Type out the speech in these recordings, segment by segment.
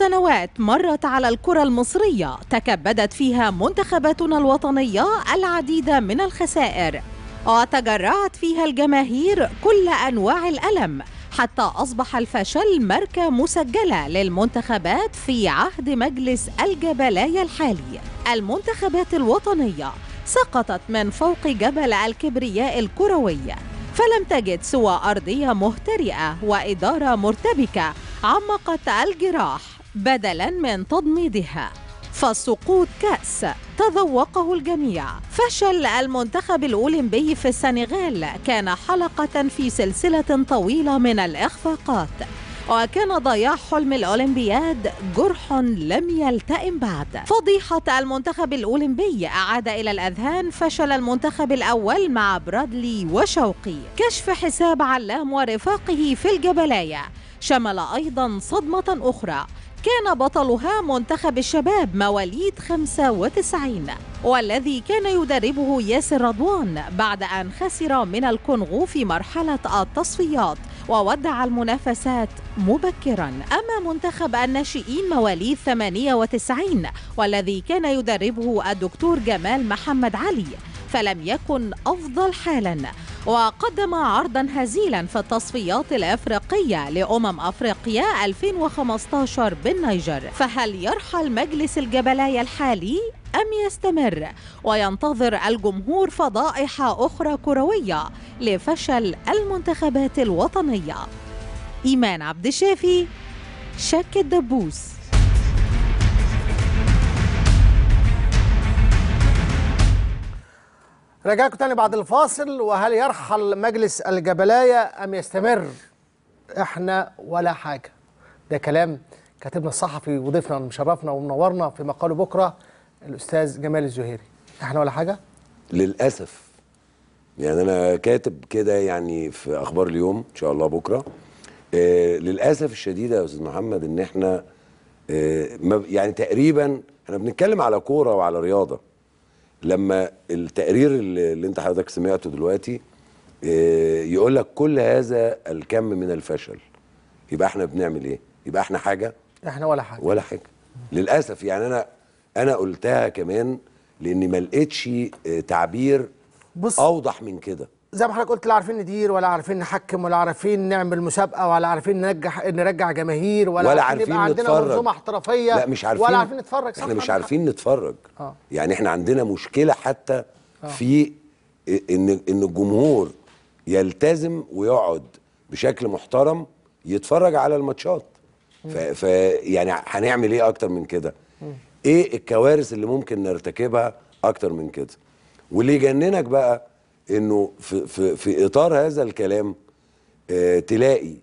سنوات مرت على الكرة المصرية تكبدت فيها منتخباتنا الوطنية العديد من الخسائر وتجرعت فيها الجماهير كل أنواع الألم حتى أصبح الفشل ماركة مسجلة للمنتخبات في عهد مجلس الجبلاية الحالي المنتخبات الوطنية سقطت من فوق جبل الكبرياء الكروي فلم تجد سوى أرضية مهترئة وإدارة مرتبكة عمقت الجراح بدلا من تضميدها فسقوط كأس تذوقه الجميع فشل المنتخب الأولمبي في السنغال كان حلقة في سلسلة طويلة من الإخفاقات وكان ضياع حلم الأولمبياد جرح لم يلتئم بعد فضيحة المنتخب الأولمبي أعاد إلى الأذهان فشل المنتخب الأول مع برادلي وشوقي كشف حساب علام ورفاقه في الجبلاية شمل أيضا صدمة أخرى كان بطلها منتخب الشباب مواليد 95 والذي كان يدربه ياسر رضوان بعد أن خسر من الكونغو في مرحلة التصفيات وودع المنافسات مبكرا أما منتخب الناشئين مواليد 98 والذي كان يدربه الدكتور جمال محمد علي فلم يكن أفضل حالا وقدم عرضا هزيلا في التصفيات الأفريقية لأمم أفريقيا 2015 بالنيجر فهل يرحل مجلس الجبلاية الحالي أم يستمر وينتظر الجمهور فضائح أخرى كروية لفشل المنتخبات الوطنية إيمان عبد الشافي شك الدبوس رجعكم تاني بعد الفاصل وهل يرحل مجلس الجبلاية أم يستمر إحنا ولا حاجة ده كلام كاتبنا الصحفي وضيفنا ومشرفنا ومنورنا في مقاله بكرة الأستاذ جمال الزهيري إحنا ولا حاجة للأسف يعني أنا كاتب كده يعني في أخبار اليوم إن شاء الله بكرة آه للأسف الشديد يا أستاذ محمد إن إحنا آه يعني تقريبا إحنا بنتكلم على كورة وعلى رياضة لما التقرير اللي انت حضرتك سمعته دلوقتي آه، يقول لك كل هذا الكم من الفشل يبقى احنا بنعمل ايه يبقى احنا حاجه احنا ولا حاجه ولا حاجه للاسف يعني انا انا قلتها كمان لاني ما لقيتش آه، تعبير بص اوضح من كده زي ما حضرتك قلت لا عارفين ندير ولا عارفين نحكم ولا عارفين نعمل مسابقه ولا عارفين ننجح نرجع جماهير ولا, ولا عارفين يبقى عندنا منظومه احترافيه لا مش عارفين ولا عارفين نتفرج صح احنا مش عارفين نتفرج آه. يعني احنا عندنا مشكله حتى آه. في ان ان الجمهور يلتزم ويقعد بشكل محترم يتفرج على الماتشات فيعني يعني هنعمل ايه اكتر من كده ايه الكوارث اللي ممكن نرتكبها اكتر من كده واللي يجننك بقى انه في, في, في اطار هذا الكلام آه، تلاقي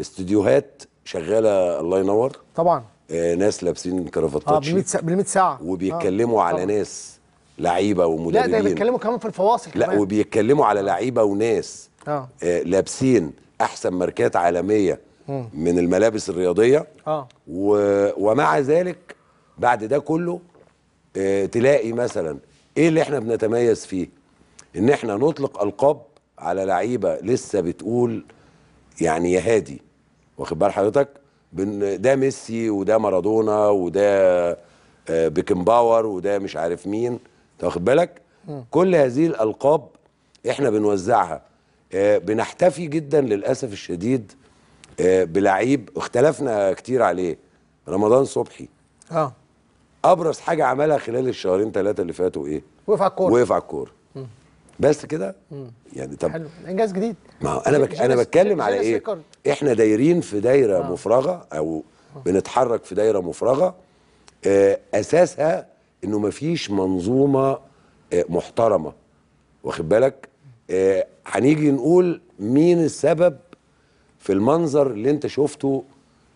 استديوهات شغاله الله ينور طبعا آه، ناس لابسين كرافتات اه بال 100 ساعه آه، وبيتكلموا آه. على طبعًا. ناس لعيبه ومدربين لا ده بيتكلموا كمان في الفواصل لا كمان. وبيتكلموا على لعيبه وناس آه. آه لابسين احسن ماركات عالميه م. من الملابس الرياضيه آه. و... ومع ذلك بعد ده كله آه تلاقي مثلا ايه اللي احنا بنتميز فيه ان احنا نطلق القاب على لعيبه لسه بتقول يعني يا هادي واخد بال حضرتك ده ميسي وده مارادونا وده آه، بيكنباور وده مش عارف مين انت واخد بالك كل هذه الالقاب احنا بنوزعها آه، بنحتفي جدا للاسف الشديد آه، بلعيب اختلفنا كتير عليه رمضان صبحي اه ابرز حاجه عملها خلال الشهرين ثلاثه اللي فاتوا ايه وقف على الكوره وقف على الكوره بس كده يعني طب حلو انجاز يعني جديد ما هو انا بك انا بتكلم على ايه ريكورد. احنا دايرين في دايره آه. مفرغه او آه. بنتحرك في دايره مفرغه آه اساسها انه مفيش منظومه آه محترمه واخد بالك آه هنيجي نقول مين السبب في المنظر اللي انت شفته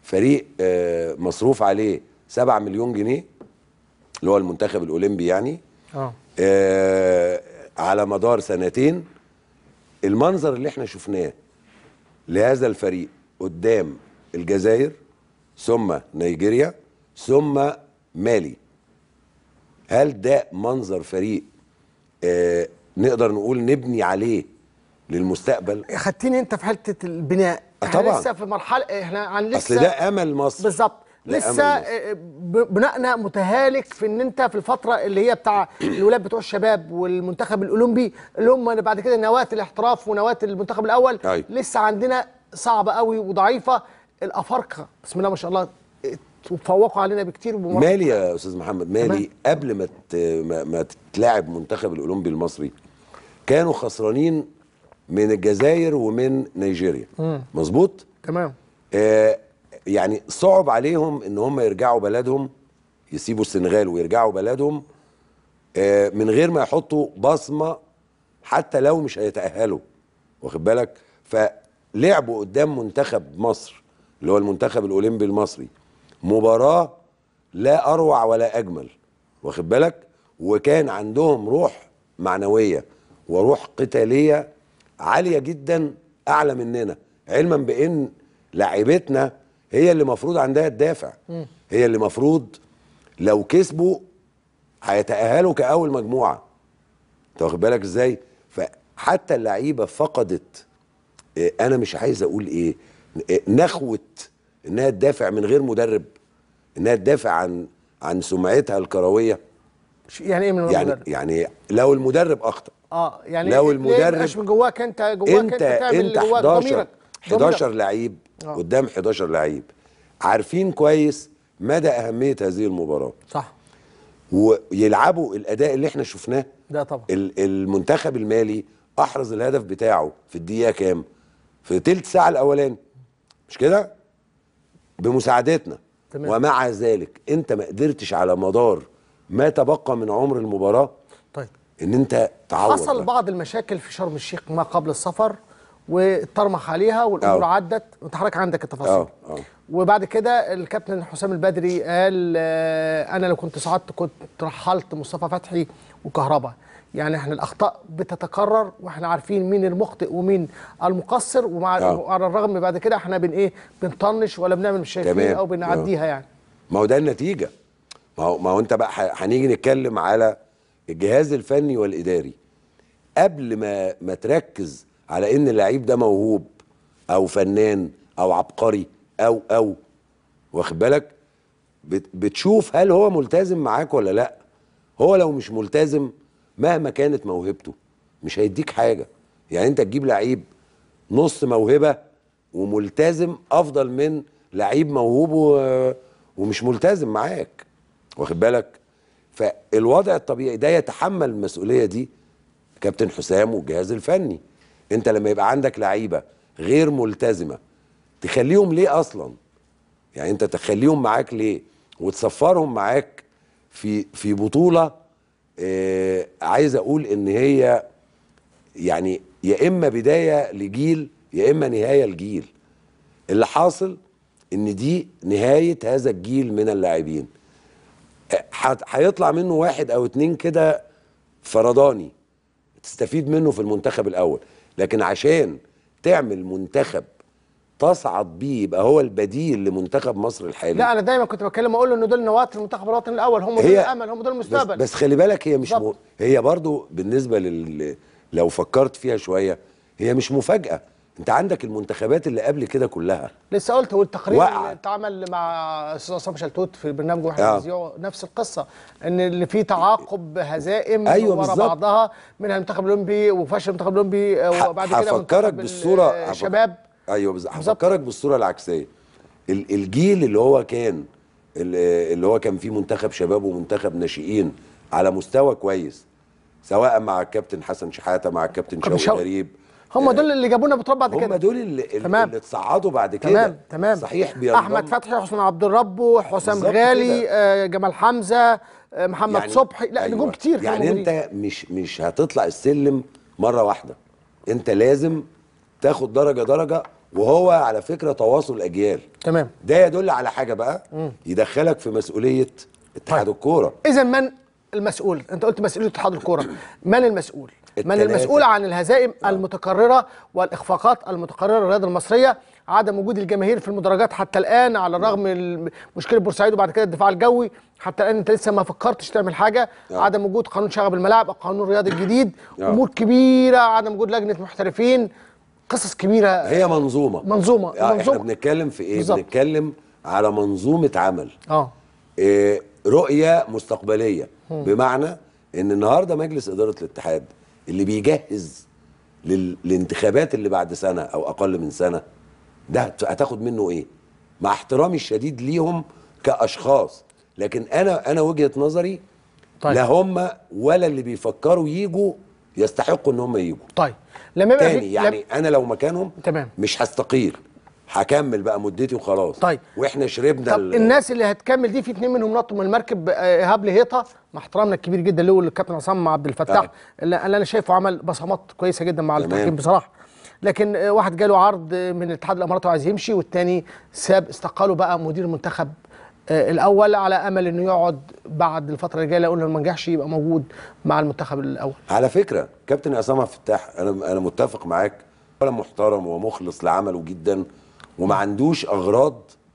فريق آه مصروف عليه 7 مليون جنيه اللي هو المنتخب الاولمبي يعني اه, آه على مدار سنتين المنظر اللي احنا شفناه لهذا الفريق قدام الجزائر ثم نيجيريا ثم مالي هل ده منظر فريق آه نقدر نقول نبني عليه للمستقبل خدتني انت في حته البناء احنا طبعا لسه في مرحله احنا عن لسه اصل ده امل مصر بالظبط لسه آه، آه، بناءنا متهالك في ان انت في الفتره اللي هي بتاع الولاد بتوع الشباب والمنتخب الاولمبي اللي هم بعد كده نواه الاحتراف ونواه المنتخب الاول أي. لسه عندنا صعبه قوي وضعيفه الافارقه بسم الله ما شاء الله تفوقوا علينا بكتير وبمرة. مالي يا استاذ محمد مالي قبل ما ما تتلاعب منتخب الاولمبي المصري كانوا خسرانين من الجزائر ومن نيجيريا مظبوط تمام آه يعني صعب عليهم ان هم يرجعوا بلدهم يسيبوا السنغال ويرجعوا بلدهم آه، من غير ما يحطوا بصمه حتى لو مش هيتاهلوا واخد بالك فلعبوا قدام منتخب مصر اللي هو المنتخب الاولمبي المصري مباراه لا اروع ولا اجمل واخد بالك وكان عندهم روح معنويه وروح قتاليه عاليه جدا اعلى مننا علما بان لاعبتنا هي اللي مفروض عندها الدافع م. هي اللي مفروض لو كسبوا هيتأهلوا كأول مجموعة انت واخد بالك ازاي فحتى اللعيبة فقدت آه، انا مش عايز اقول ايه آه، نخوة انها تدافع من غير مدرب انها تدافع عن عن سمعتها الكروية يعني ايه من يعني المدرب؟ يعني لو المدرب اخطأ اه يعني لو المدرب مش من جواك انت جواك انت, انت تعمل اللي جواك ضميرك 11 لعيب آه. قدام 11 لعيب عارفين كويس مدى اهميه هذه المباراه صح ويلعبوا الاداء اللي احنا شفناه ده طبعا المنتخب المالي احرز الهدف بتاعه في الدقيقه كام في تلت ساعه الاولاني مش كده بمساعدتنا تمام. ومع ذلك انت ما قدرتش على مدار ما تبقى من عمر المباراه طيب ان انت تعوض حصل بقى. بعض المشاكل في شرم الشيخ ما قبل السفر واترمخ عليها والامور عدت انت حضرتك عندك التفاصيل أوه. أوه. وبعد كده الكابتن حسام البدري قال آه، انا لو كنت صعدت كنت رحلت مصطفى فتحي وكهربا يعني احنا الاخطاء بتتكرر واحنا عارفين مين المخطئ ومين المقصر ومع على الرغم بعد كده احنا بن ايه بنطنش ولا بنعمل مش شايفين او بنعديها يعني ما هو ده النتيجه ما هو ما هو انت بقى هنيجي نتكلم على الجهاز الفني والاداري قبل ما ما تركز على ان اللعيب ده موهوب او فنان او عبقري او او واخد بالك بتشوف هل هو ملتزم معاك ولا لا هو لو مش ملتزم مهما كانت موهبته مش هيديك حاجه يعني انت تجيب لعيب نص موهبه وملتزم افضل من لعيب موهوب ومش ملتزم معاك واخد بالك فالوضع الطبيعي ده يتحمل المسؤوليه دي كابتن حسام والجهاز الفني انت لما يبقى عندك لعيبه غير ملتزمه تخليهم ليه اصلا يعني انت تخليهم معاك ليه وتسفرهم معاك في في بطوله آه عايز اقول ان هي يعني يا اما بدايه لجيل يا اما نهايه لجيل اللي حاصل ان دي نهايه هذا الجيل من اللاعبين آه، هيطلع منه واحد او اتنين كده فرداني تستفيد منه في المنتخب الاول لكن عشان تعمل منتخب تصعد بيه يبقى هو البديل لمنتخب مصر الحالي لا انا دايما كنت بتكلم اقول ان دول نواه المنتخب الوطني الاول هم دول الامل هم دول المستقبل بس, بس خلي بالك هي مش م... هي برضو بالنسبه لل لو فكرت فيها شويه هي مش مفاجاه انت عندك المنتخبات اللي قبل كده كلها لسه قلت والتقرير اللي اتعمل مع استاذ عصام شلتوت في برنامج واحد آه. نفس القصه ان اللي في تعاقب هزائم أيوة ورا بعضها منها المنتخب الاولمبي وفشل المنتخب الاولمبي وبعد كده هفكرك بالصوره الشباب ايوه بالظبط هفكرك بالصوره العكسيه الجيل اللي هو كان اللي هو كان فيه منتخب شباب ومنتخب ناشئين على مستوى كويس سواء مع الكابتن حسن شحاته مع الكابتن شوقي غريب هم دول اللي جابونا بتراب بعد كده هم دول اللي, تمام. اللي تصعدوا بعد كده تمام تمام صحيح بينضم احمد فتحي حسن عبد الرب حسام غالي آه جمال حمزه آه محمد يعني صبحي لا أيوة. نجوم كتير يعني انت مش مش هتطلع السلم مره واحده انت لازم تاخد درجه درجه وهو على فكره تواصل اجيال تمام ده يدل على حاجه بقى مم. يدخلك في مسؤوليه اتحاد طيب. الكوره اذا من المسؤول انت قلت مسؤوليه اتحاد الكوره من المسؤول من المسؤول عن الهزائم المتكررة والإخفاقات المتكررة للرياضة المصرية عدم وجود الجماهير في المدرجات حتى الآن على الرغم نعم. من مشكلة بورسعيد وبعد كده الدفاع الجوي حتى الآن أنت لسه ما فكرتش تعمل حاجة نعم. عدم وجود قانون شغب الملاعب القانون الرياضي الجديد نعم. أمور كبيرة عدم وجود لجنة محترفين قصص كبيرة هي منظومة منظومة, آه منظومة. احنا بنتكلم في إيه؟ بالزبط. بنتكلم على منظومة عمل اه إيه رؤية مستقبلية بمعنى ان النهارده مجلس اداره الاتحاد اللي بيجهز للانتخابات اللي بعد سنه او اقل من سنه ده هتاخد منه ايه مع احترامي الشديد ليهم كاشخاص لكن انا انا وجهه نظري طيب. لا هم ولا اللي بيفكروا يجوا يستحقوا ان هم يجوا طيب لما تاني يعني لم... انا لو مكانهم تمام. مش هستقيل هكمل بقى مدتي وخلاص طيب واحنا شربنا طب الناس اللي هتكمل دي في اثنين منهم نطوا من المركب ايهاب آه، لهيطه مع احترامنا الكبير جدا له الكابتن عصام عبد الفتاح طيب. اللي انا شايفه عمل بصمات كويسه جدا مع التحكيم بصراحه لكن آه، واحد جاله عرض من الاتحاد الامارات وعايز يمشي والتاني ساب استقاله بقى مدير المنتخب آه، الاول على امل انه يقعد بعد الفتره اللي جايه لو ما نجحش يبقى موجود مع المنتخب الاول على فكره كابتن عصام عبد الفتاح انا انا متفق معاك ولا محترم ومخلص لعمله جدا وما عندوش اغراض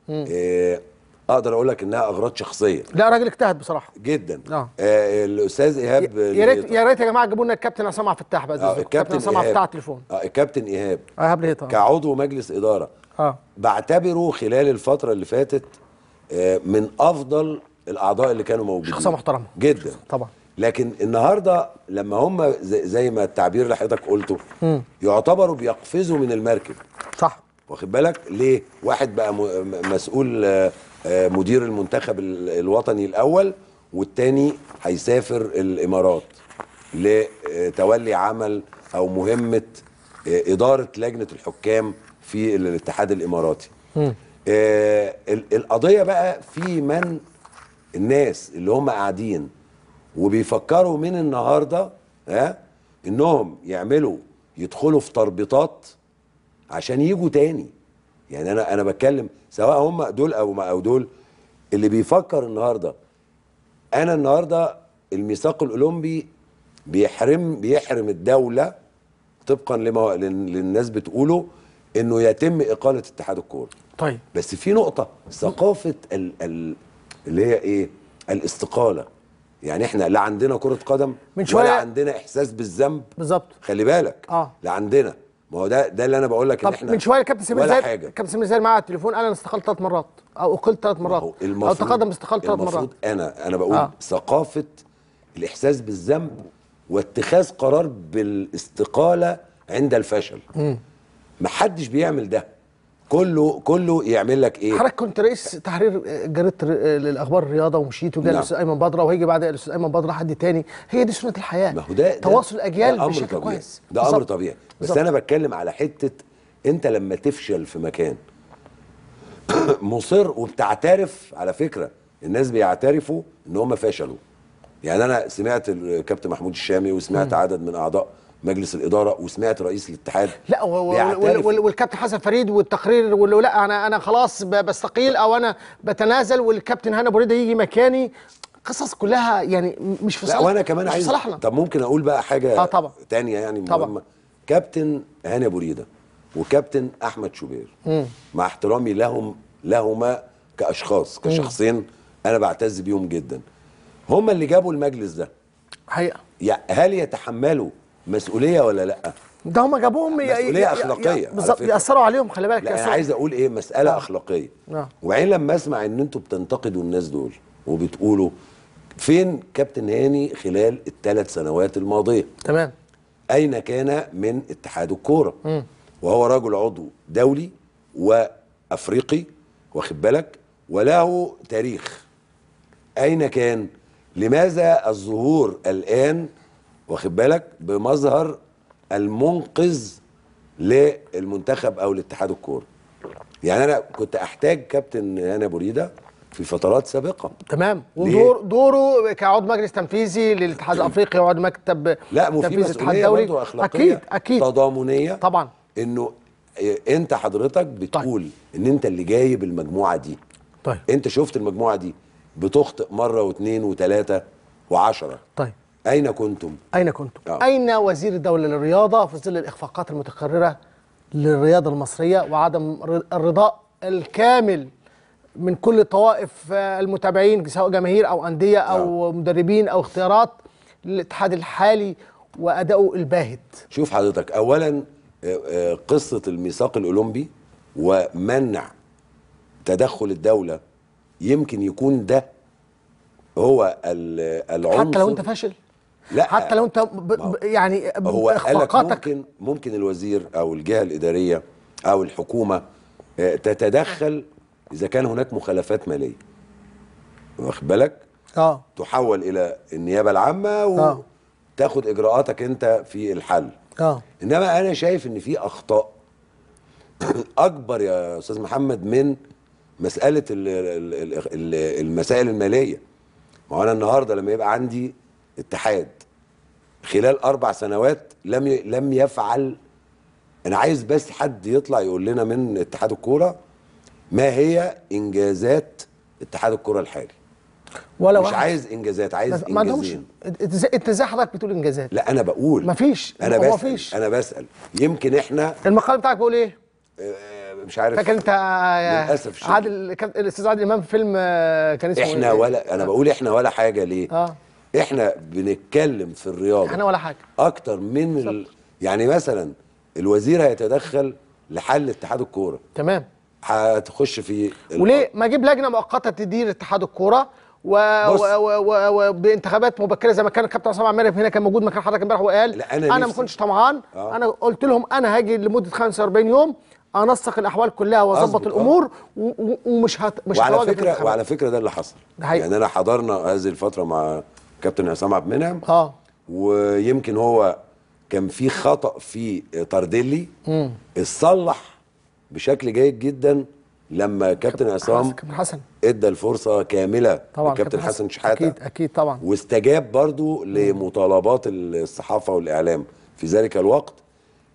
آه اقدر اقول لك انها اغراض شخصيه لا راجل اجتهد بصراحه جدا آه. آه الاستاذ ايهاب يا ريت يا ريت يا جماعه تجيبوا لنا الكابتن عصام عبد الفتاح بقى آه الكابتن عصام عبد الفتاح التليفون اه الكابتن ايهاب آه، ايهاب ليه كعضو مجلس اداره اه بعتبره خلال الفتره اللي فاتت آه من افضل الاعضاء اللي كانوا موجودين شخصيه محترمه جدا طبعا لكن النهارده لما هم زي, زي ما التعبير اللي حضرتك قلته م. يعتبروا بيقفزوا من المركب صح واخد بالك ليه واحد بقى مسؤول آه، آه، مدير المنتخب الوطني الاول والتاني هيسافر الامارات لتولي عمل او مهمه آه، اداره لجنه الحكام في الاتحاد الاماراتي آه القضيه بقى في من الناس اللي هم قاعدين وبيفكروا من النهارده ها آه انهم يعملوا يدخلوا في تربيطات عشان يجوا تاني يعني انا انا بتكلم سواء هم دول او ما او دول اللي بيفكر النهارده انا النهارده الميثاق الاولمبي بيحرم بيحرم الدوله طبقا لما للناس بتقوله انه يتم اقاله اتحاد الكوره طيب بس في نقطه ثقافه ال ال اللي هي ايه الاستقاله يعني احنا لا عندنا كره قدم من شوية ولا عندنا احساس بالذنب بالظبط خلي بالك اه لا عندنا ما هو ده ده اللي انا بقول لك ان احنا من شويه كابتن سمير زاهر كابتن سمير زاهر معايا على التليفون قال انا استقلت ثلاث مرات او اقلت ثلاث مرات او تقدم استقلت ثلاث مرات المفروض انا انا بقول آه. ثقافه الاحساس بالذنب واتخاذ قرار بالاستقاله عند الفشل ما حدش بيعمل ده كله كله يعمل لك ايه حضرتك كنت رئيس تحرير آه، جريده آه، للاخبار الرياضه ومشيت وجاء نعم. الاستاذ نعم. ايمن بدره وهيجي بعد الاستاذ ايمن بدره حد تاني هي دي سنه الحياه ما هو ده تواصل الاجيال بشكل طبيعي. كويس ده بالزبط. امر طبيعي بس بالزبط. انا بتكلم على حته انت لما تفشل في مكان مصر وبتعترف على فكره الناس بيعترفوا ان هم فشلوا يعني انا سمعت الكابتن محمود الشامي وسمعت م. عدد من اعضاء مجلس الاداره وسمعت رئيس الاتحاد لا والكابتن حسن فريد والتقرير لا انا انا خلاص بستقيل او انا بتنازل والكابتن هاني ابو يجي مكاني قصص كلها يعني مش في صالحنا لا وانا كمان عايز طب ممكن اقول بقى حاجه آه طبعا. تانية يعني مهمه طبعا. كابتن هاني ابو ريده وكابتن احمد شوبير مم. مع احترامي لهم لهما كاشخاص كشخصين مم. انا بعتز بيهم جدا هما اللي جابوا المجلس ده حقيقه هل يتحملوا مسؤوليه ولا لا ده هم جابوهم مسؤوليه اخلاقيه بالظبط ياثروا عليهم خلي بالك لا انا عايز اقول ايه مساله آه. اخلاقيه آه. وبعدين لما اسمع ان انتوا بتنتقدوا الناس دول وبتقولوا فين كابتن هاني خلال الثلاث سنوات الماضيه تمام اين كان من اتحاد الكوره وهو رجل عضو دولي وافريقي واخد بالك وله تاريخ اين كان لماذا الظهور الان واخد بالك بمظهر المنقذ للمنتخب او لاتحاد الكوره يعني انا كنت احتاج كابتن انا بريده في فترات سابقه تمام ودور دوره كعضو مجلس تنفيذي للاتحاد الافريقي وعضو مكتب لا تنفيذي الاتحاد الدولي اكيد اكيد تضامنيه طبعا انه انت حضرتك بتقول طيب. ان انت اللي جايب المجموعه دي طيب انت شفت المجموعه دي بتخطئ مره واثنين وثلاثه وعشرة طيب أين كنتم؟ أين كنتم؟ أوه. أين وزير الدولة للرياضة في ظل الإخفاقات المتكررة للرياضة المصرية وعدم الرضاء الكامل من كل طوائف آه، المتابعين سواء جماهير أو أندية أو أوه. نعم. مدربين أو اختيارات للاتحاد الحالي وأداؤه الباهت شوف حضرتك أولا آه، آه، قصة الميثاق الأولمبي ومنع تدخل الدولة يمكن يكون ده هو العنصر حتى لو انت فاشل لا حتى لو انت ب... ب... يعني هو اخفاقاتك ممكن ممكن الوزير او الجهه الاداريه او الحكومه آه، تتدخل اذا كان هناك مخالفات ماليه واخد بالك اه تحول الى النيابه العامه وتاخد آه. اجراءاتك انت في الحل اه انما انا شايف ان في اخطاء اكبر يا استاذ محمد من مساله المسائل الماليه ما انا النهارده لما يبقى عندي اتحاد خلال اربع سنوات لم ي... لم يفعل انا عايز بس حد يطلع يقول لنا من اتحاد الكوره ما هي انجازات اتحاد الكوره الحالي ولا مش واحد. عايز انجازات عايز ما انجازين انت ازاي حضرتك بتقول انجازات لا انا بقول مفيش انا بسال انا بسال يمكن احنا المقال بتاعك بيقول ايه آه، مش عارف فاكر انت للاسف عادل الاستاذ عادل امام في فيلم آه، كان اسمه احنا إيه؟ ولا انا بقول احنا ولا حاجه ليه اه احنا بنتكلم في الرياضه احنا ولا حاجه اكتر من ال... يعني مثلا الوزير هيتدخل لحل اتحاد الكوره تمام هتخش في وليه ما اجيب لجنه مؤقته تدير اتحاد الكوره وبانتخابات و... و... و... مبكره زي ما كان الكابتن عصام عماد هنا كان موجود مكان حضرتك امبارح وقال لا انا, أنا ما كنتش طمعان آه. انا قلت لهم انا هاجي لمده 45 يوم انسق الاحوال كلها واظبط الامور و... و... ومش هت... مش وعلى فكره وعلى فكره ده اللي حصل ده يعني انا حضرنا هذه الفتره مع كابتن عصام عبد المنعم اه ويمكن هو كان في خطا في طرديلي اتصلح بشكل جيد جدا لما كابتن عصام كابتن حسن ادى الفرصه كامله طبعا لكابتن حسن, حسن شحاته اكيد اكيد طبعا واستجاب برضو لمطالبات الصحافه والاعلام في ذلك الوقت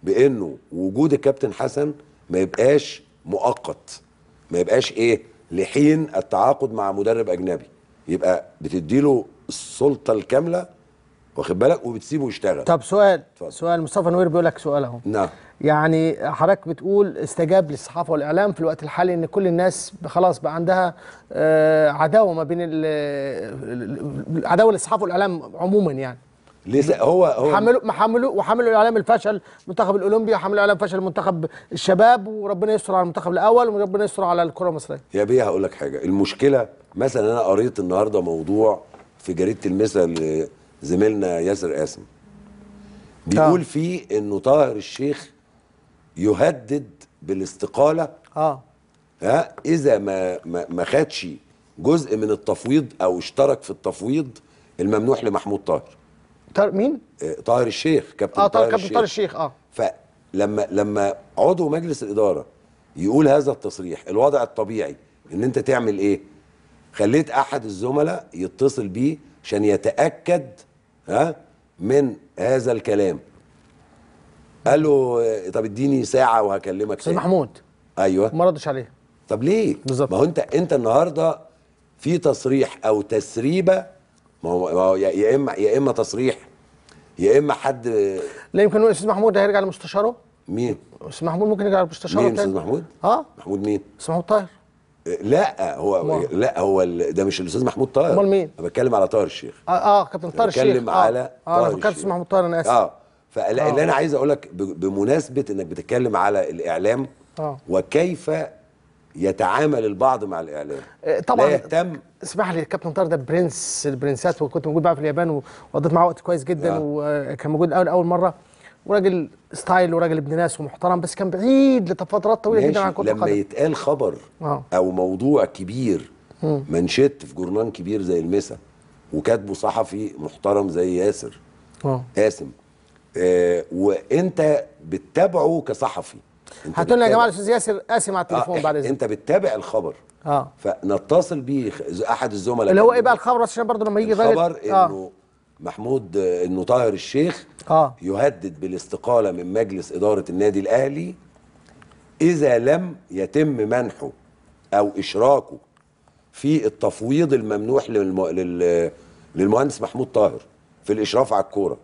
بانه وجود الكابتن حسن ما يبقاش مؤقت ما يبقاش ايه لحين التعاقد مع مدرب اجنبي يبقى بتديله السلطه الكامله واخد بالك وبتسيبه يشتغل طب سؤال فضل. سؤال مصطفى نوير بيقول لك سؤال اهو نعم يعني حضرتك بتقول استجاب للصحافه والاعلام في الوقت الحالي ان كل الناس خلاص بقى عندها آه، عداوه ما بين عداوه للصحافه والاعلام عموما يعني ليه هو هو حملوا حملوا وحملوا الاعلام الفشل المنتخب الاولمبي وحملوا الاعلام فشل منتخب الشباب وربنا يستر على المنتخب الاول وربنا يستر على الكره المصريه يا بيه هقول لك حاجه المشكله مثلا انا قريت النهارده موضوع في جريده المثل لزميلنا ياسر قاسم بيقول فيه انه طاهر الشيخ يهدد بالاستقاله اه ها اذا ما ما, ما خدش جزء من التفويض او اشترك في التفويض الممنوح لمحمود طاهر طاهر مين؟ آه، طاهر الشيخ كابتن آه طاهر, طاهر طاهر الشيخ اه فلما لما عضو مجلس الاداره يقول هذا التصريح الوضع الطبيعي ان انت تعمل ايه؟ خليت احد الزملاء يتصل بيه عشان يتاكد ها من هذا الكلام قال له طب اديني ساعه وهكلمك استاذ محمود ايوه ما ردش عليه طب ليه بالظبط ما هو انت انت النهارده في تصريح او تسريبه ما هو يا اما يا اما تصريح يا اما حد لا يمكن استاذ محمود هيرجع لمستشاره مين استاذ محمود ممكن يرجع لمستشاره مين استاذ محمود اه محمود مين استاذ محمود طاهر لا هو ما. لا هو ده مش الاستاذ محمود طاهر امال مين؟ انا بتكلم على طاهر الشيخ اه اه كابتن طاهر الشيخ بتكلم آه. على اه انا فكرت محمود طاهر انا اسف اه فاللي آه. انا عايز اقول لك بمناسبه انك بتتكلم على الاعلام آه. وكيف يتعامل البعض مع الاعلام آه، طبعا لا يهتم اسمح لي كابتن طاهر ده برنس البرنسات وكنت موجود بقى في اليابان وقضيت معاه وقت كويس جدا آه. وكان موجود اول اول مره وراجل ستايل وراجل ابن ناس ومحترم بس كان بعيد لفترات طويله جدا عن كره لما يتقال خبر آه. او موضوع كبير منشط في جورنان كبير زي المسا وكاتبه صحفي محترم زي ياسر آه. قاسم آه وانت بتتابعه كصحفي هتقول لي يا جماعه الاستاذ ياسر قاسم على التليفون آه بعد اذنك انت بتتابع الخبر اه فنتصل بيه احد الزملاء اللي هو ايه بقى الخبر عشان برضه لما يجي الخبر آه. انه آه. محمود انه طاهر الشيخ آه. يهدد بالاستقالة من مجلس إدارة النادي الأهلي إذا لم يتم منحه أو إشراكه في التفويض الممنوح للم... لل... للمهندس محمود طاهر في الإشراف على الكورة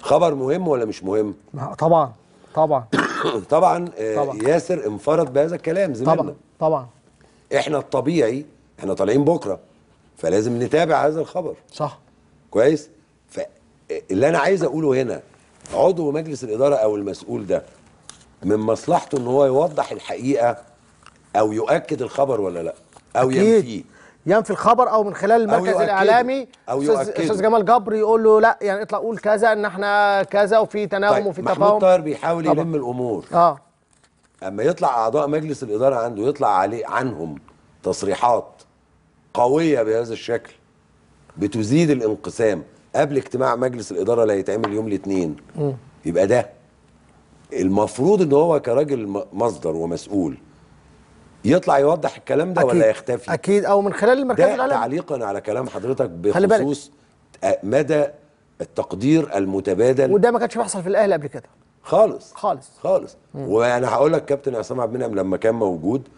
خبر مهم ولا مش مهم؟ طبعا طبعا طبعا, آه، طبعا. ياسر انفرد بهذا الكلام زميلنا طبعا طبعا احنا الطبيعي احنا طالعين بكره فلازم نتابع هذا الخبر صح كويس اللي انا عايز اقوله هنا عضو مجلس الاداره او المسؤول ده من مصلحته ان هو يوضح الحقيقه او يؤكد الخبر ولا لا او ينفيه ينفي الخبر او من خلال المركز أو الاعلامي او يؤكد استاذ جمال جبر يقول له لا يعني اطلع قول كذا ان احنا كذا وفي تناغم طيب وفي تفاهم محمود طاهر بيحاول يلم الامور اه اما يطلع اعضاء مجلس الاداره عنده يطلع عليه عنهم تصريحات قويه بهذا الشكل بتزيد الانقسام قبل اجتماع مجلس الاداره اللي هيتعمل يوم الاثنين يبقى ده المفروض ان هو كراجل مصدر ومسؤول يطلع يوضح الكلام ده أكيد ولا يختفي اكيد او من خلال المركز ده تعليقا على كلام حضرتك بخصوص مدى التقدير المتبادل وده ما كانش بيحصل في الاهلي قبل كده خالص خالص خالص وانا هقول لك كابتن عصام عبد المنعم لما كان موجود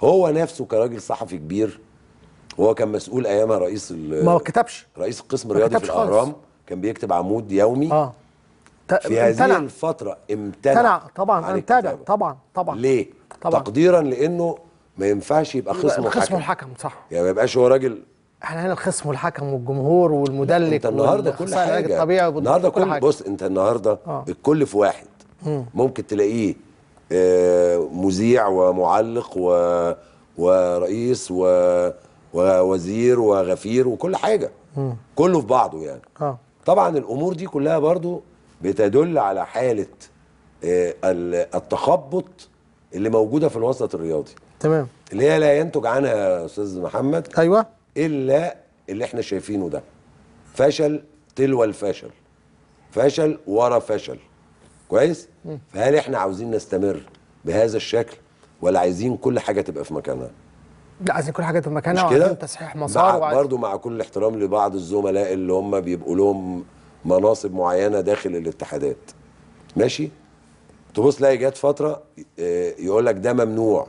هو نفسه كراجل صحفي كبير وهو كان مسؤول ايامها رئيس ما هو كتبش رئيس القسم الرياضي في الاهرام كان بيكتب عمود يومي اه في هذه امتنع. الفتره امتنع امتنع طبعا امتنع طبعا طبعا ليه؟ طبعا. تقديرا لانه ما ينفعش يبقى خصم الحكم خصم الحكم صح يعني ما يبقاش هو راجل احنا هنا الخصم والحكم والجمهور والمدلك انت النهارده كل حاجه الطبيعي النهارده كل, كل حاجة. بص انت النهارده آه. الكل في واحد مم. ممكن تلاقيه آه مذيع ومعلق و... ورئيس و ووزير وغفير وكل حاجه م. كله في بعضه يعني آه. طبعا الامور دي كلها برضو بتدل على حاله آه، التخبط اللي موجوده في الوسط الرياضي تمام اللي هي لا ينتج عنها يا استاذ محمد ايوه الا اللي احنا شايفينه ده فشل تلو الفشل فشل ورا فشل كويس فهل احنا عاوزين نستمر بهذا الشكل ولا عايزين كل حاجه تبقى في مكانها لا عايزين كل حاجه في مكانها وعايزين تصحيح مسار برضه مع كل الاحترام لبعض الزملاء اللي هم بيبقوا لهم مناصب معينه داخل الاتحادات ماشي تبص تلاقي جت فتره آه، يقول لك ده ممنوع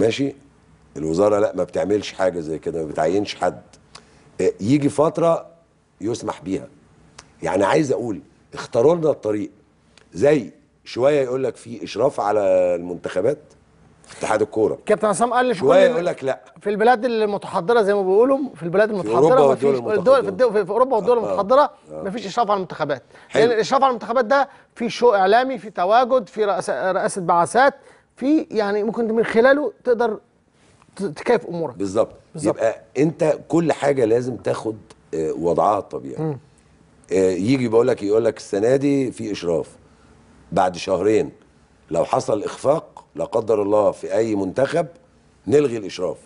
ماشي الوزاره لا ما بتعملش حاجه زي كده ما بتعينش حد آه، يجي فتره يسمح بيها يعني عايز اقول اختاروا لنا الطريق زي شويه يقول لك في اشراف على المنتخبات اتحاد الكوره كابتن عصام قال في كل يقول لك لا في البلاد المتحضره زي ما بيقولوا في البلاد المتحضره في اوروبا والدول الدول آه، في, في اوروبا والدول آه المتحضره آه مفيش اشراف على المنتخبات لان يعني الاشراف على المنتخبات ده في شو اعلامي في تواجد في رئاسه بعثات في يعني ممكن من خلاله تقدر تكيف امورك بالظبط يبقى انت كل حاجه لازم تاخد آه، وضعها الطبيعي آه، يجي بقول لك يقول لك السنه دي في اشراف بعد شهرين لو حصل اخفاق لا قدر الله في اي منتخب نلغي الاشراف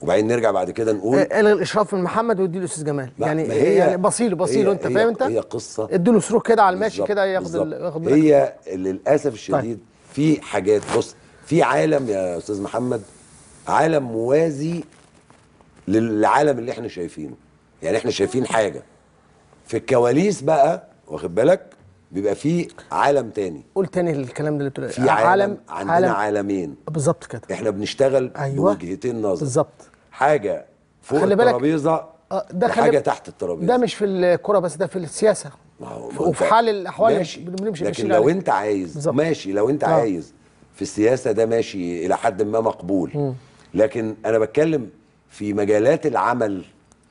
وبعدين نرجع بعد كده نقول الغي إيه، الاشراف من محمد وادي الاستاذ جمال يعني هي يعني بصيله بصيله انت فاهم انت هي قصه ادي له سروق كده على الماشي كده ياخد ياخد هي للاسف الشديد طيب. في حاجات بص في عالم يا استاذ محمد عالم موازي للعالم اللي احنا شايفينه يعني احنا شايفين حاجه في الكواليس بقى واخد بالك بيبقى في عالم تاني قول تاني الكلام ده اللي بتقوله في عالم, عالم عندنا عالم عالمين بالظبط كده احنا بنشتغل أيوة بوجهتين نظر بالظبط حاجه فوق الترابيزه آه، ده حاجه تحت الترابيزه ده مش في الكوره بس ده في السياسه وفي حال الاحوال ماشي بنمشي لكن لو انت عايز بالزبط. ماشي لو انت آه. عايز في السياسه ده ماشي الى حد ما مقبول م. لكن انا بتكلم في مجالات العمل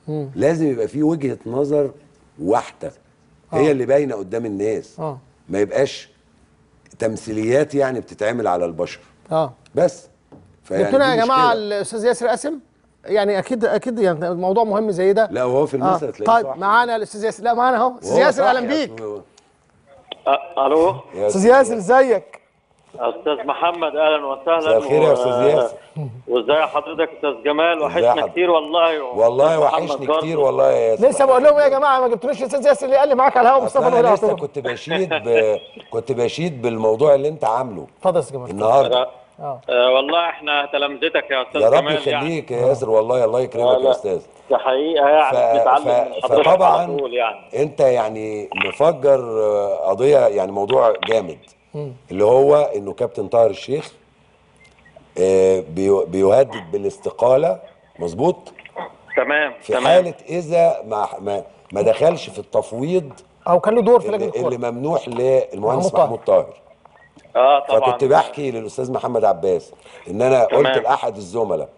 م. لازم يبقى في وجهه نظر واحده هي آه. اللي باينه قدام الناس آه. ما يبقاش تمثيليات يعني بتتعمل على البشر اه بس دكتور يا جماعه الاستاذ ياسر قاسم يعني اكيد اكيد يعني الموضوع مهم زي ده لا وهو في المسرح آه. طيب معانا الاستاذ ياسر لا معانا اهو استاذ ياسر اهلا بيك الو استاذ ياسر ازيك استاذ محمد اهلا وسهلا مساء الخير يا استاذ ياسر وازاي حضرتك استاذ جمال وحشنا كتير والله والله وحشني كتير والله يا ياسر لسه بقول لهم يا جماعه ما جبتوش استاذ ياسر اللي قال لي معاك على الهوا مصطفى انا لسه كنت بشيد ب... كنت بشيد بالموضوع اللي انت عامله اتفضل يا استاذ جمال النهارده آه. آه والله احنا تلامذتك يا استاذ يا رب يعني. يخليك يعني. يا ياسر والله الله يكرمك آه، يا استاذ ده حقيقه يعني بنتعلم ف... فطبعا يعني. انت يعني مفجر آه، قضيه يعني موضوع جامد اللي هو انه كابتن طاهر الشيخ آه، بيهدد بالاستقاله مظبوط تمام في تمام. حاله اذا ما, ما ما دخلش في التفويض او كان له دور في لجنه اللي, اللي ممنوح للمهندس محمود طاهر اه طبعا فكنت بحكي للاستاذ محمد عباس ان انا تمام. قلت لاحد الزملاء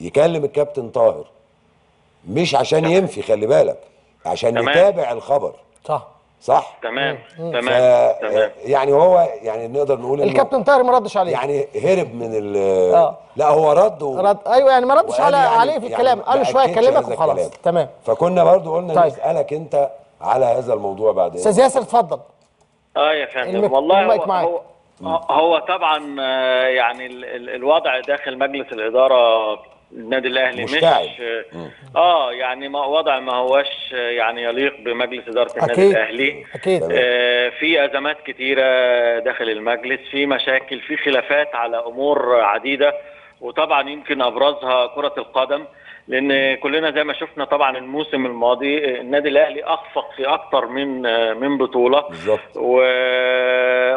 يكلم الكابتن طاهر مش عشان ينفي خلي بالك عشان تمام. يتابع الخبر صح صح تمام تمام تمام يعني هو يعني نقدر نقول الكابتن طاهر ما ردش عليه يعني هرب من ال اه لا هو رد و... رد ايوه يعني ما ردش على يعني عليه في يعني الكلام يعني قال له شويه اكلمك وخلاص تمام فكنا برضو قلنا طيب. نسالك انت على هذا الموضوع بعدين استاذ ياسر اتفضل اه يا فندم والله هو, هو هو طبعا آه، يعني الوضع داخل مجلس الاداره النادي الاهلي مش, مش آه،, اه يعني ما وضع ما هواش يعني يليق بمجلس اداره النادي الاهلي اكيد آه في ازمات كتيره داخل المجلس في مشاكل في خلافات على امور عديده وطبعا يمكن ابرزها كره القدم آه لان كلنا زي ما شفنا طبعا الموسم الماضي النادي الاهلي اخفق في اكتر من من بطوله بالظبط و...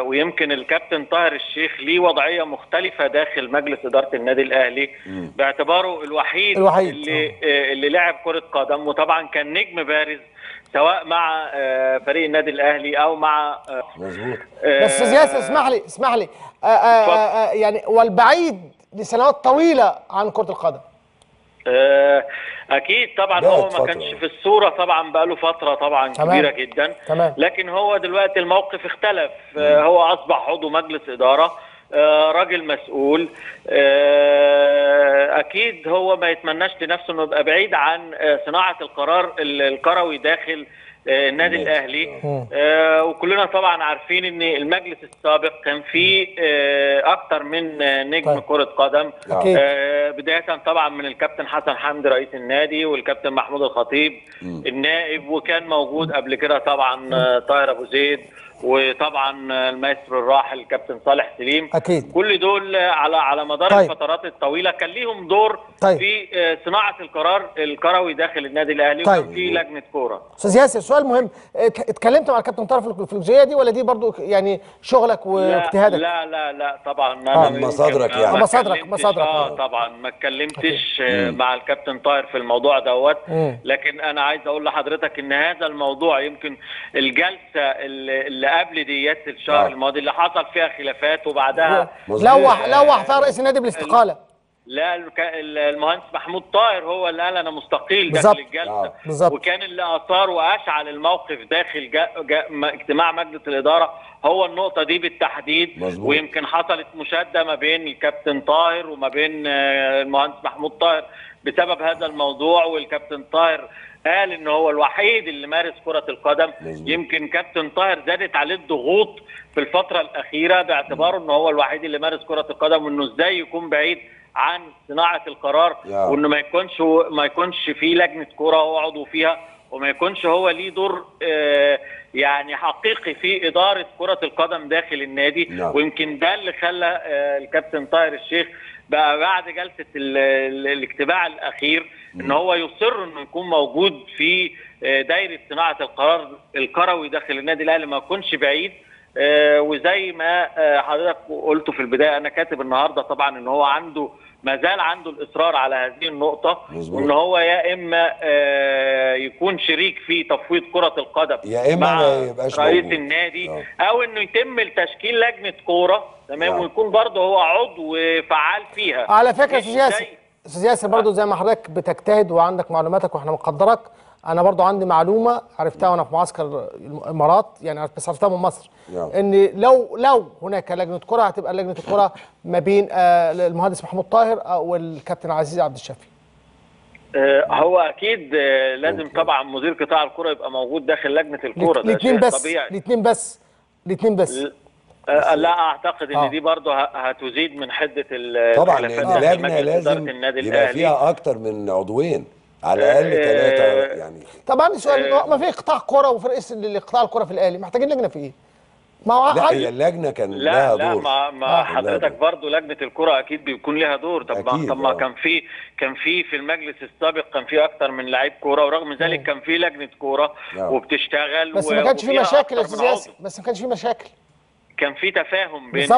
ويمكن الكابتن طاهر الشيخ ليه وضعيه مختلفه داخل مجلس اداره النادي الاهلي م. باعتباره الوحيد, الوحيد. اللي آه. اللي لعب كره قدم وطبعا كان نجم بارز سواء مع آه، فريق النادي الاهلي او مع آه، مظبوط آه بس زياس اسمح لي اسمح لي آآ آآ يعني والبعيد لسنوات طويله عن كره القدم آه، اكيد طبعا هو ما فترة. كانش في الصوره طبعا بقى له فتره طبعا تمام. كبيره جدا تمام. لكن هو دلوقتي الموقف اختلف مم. آه، هو اصبح عضو مجلس اداره آه، راجل مسؤول اكيد هو ما يتمناش لنفسه انه يبقى بعيد عن صناعه القرار الكروي داخل آه، النادي الاهلي آه. آه، وكلنا طبعا عارفين ان المجلس السابق كان فيه اكتر من نجم طيب. كره قدم أكيد. بدايه طبعا من الكابتن حسن حمدي رئيس النادي والكابتن محمود الخطيب النائب وكان موجود قبل كده طبعا طاهر ابو زيد وطبعا المايسترو الراحل كابتن صالح سليم اكيد كل دول على على مدار طيب. الفترات الطويله كان ليهم دور طيب. في آه، صناعه القرار الكروي داخل النادي الاهلي طيب. وفي لجنه كوره استاذ ياسر سؤال مهم اتكلمت مع كابتن طارق في الجزئيه دي ولا دي برضو يعني شغلك واجتهادك لا لا لا طبعا انا آه. مصادرك يعني مصادرك مصادرك اه طبعا ما اتكلمتش آه، مع الكابتن طاهر في الموضوع دوت لكن انا عايز اقول لحضرتك ان هذا الموضوع يمكن الجلسه اللي قبل ديت الشهر آه. الماضي اللي حصل فيها خلافات وبعدها نعم. لوح لوح فيها رئيس النادي بالاستقاله لا المهندس محمود طاهر هو اللي قال انا مستقيل بالزبط. داخل الجلسه آه. وكان اللي اثار واشعل الموقف داخل جا... جا... اجتماع مجلس الاداره هو النقطه دي بالتحديد مزبوط. ويمكن حصلت مشاده ما بين الكابتن طاهر وما بين آه، المهندس محمود طاهر بسبب هذا الموضوع والكابتن طاهر قال ان هو الوحيد اللي مارس كره القدم مزبوط. يمكن كابتن طاهر زادت عليه الضغوط في الفتره الاخيره باعتباره ان هو الوحيد اللي مارس كره القدم وانه ازاي يكون بعيد عن صناعه القرار yeah. وانه ما يكونش ما يكونش في لجنه كره هو عضو فيها وما يكونش هو ليه دور آه، يعني حقيقي في اداره كره القدم داخل النادي yeah. نعم. ويمكن ده اللي خلى آه، الكابتن طاهر الشيخ بقى بعد جلسه الاجتماع الاخير ان هو يصر انه يكون موجود في آه، دايره صناعه القرار الكروي داخل النادي الاهلي ما يكونش بعيد آه، وزي ما آه، حضرتك قلته في البدايه انا كاتب النهارده طبعا ان هو عنده ما زال عنده الاصرار على هذه النقطه مزبوط. وان هو يا اما يكون شريك في تفويض كره القدم يا اما مع ما يبقاش رئيس موجود. النادي أوه. او انه يتم تشكيل لجنه كوره تمام نعم. ويكون برضه هو عضو فعال فيها على فكره يا استاذ ياسر برضه زي ما حضرتك بتجتهد وعندك معلوماتك واحنا مقدرك انا برضو عندي معلومه عرفتها وانا في معسكر الامارات يعني بس عرفتها من مصر يعني. ان لو لو هناك لجنه كره هتبقى لجنه الكره ما بين آه، المهندس محمود طاهر والكابتن عزيز عبد الشافي آه، هو اكيد آه، لازم طبعا مدير قطاع الكره يبقى موجود داخل لجنه الكره ده الاثنين بس الاثنين بس الاثنين بس آه، لا اعتقد ان آه. دي برضه هتزيد من حده طبعا لجنه لازم يبقى فيها اكتر من عضوين على الاقل ثلاثه آه، يعني طبعا سؤال آه ما في قطاع كره وفرقه قطاع الكره في الاهلي محتاجين لجنه في ايه؟ ما هو لا هي اللجنه كان لا لها لا ما, ما آه حضرتك برضه لجنه الكره اكيد بيكون لها دور طب طب ما آه. كان في كان في في المجلس السابق كان في اكتر من لعيب كوره ورغم ذلك كان في لجنه كوره نعم. وبتشتغل بس ما كانش في مشاكل يا استاذ ياسر بس ما كانش في مشاكل كان في تفاهم بين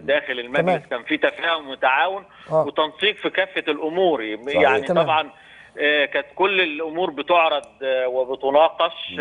داخل المجلس كان في تفاهم وتعاون آه. وتنسيق في كافه الامور يعني تمام. طبعا آه، كانت كل الامور بتعرض آه، وبتناقش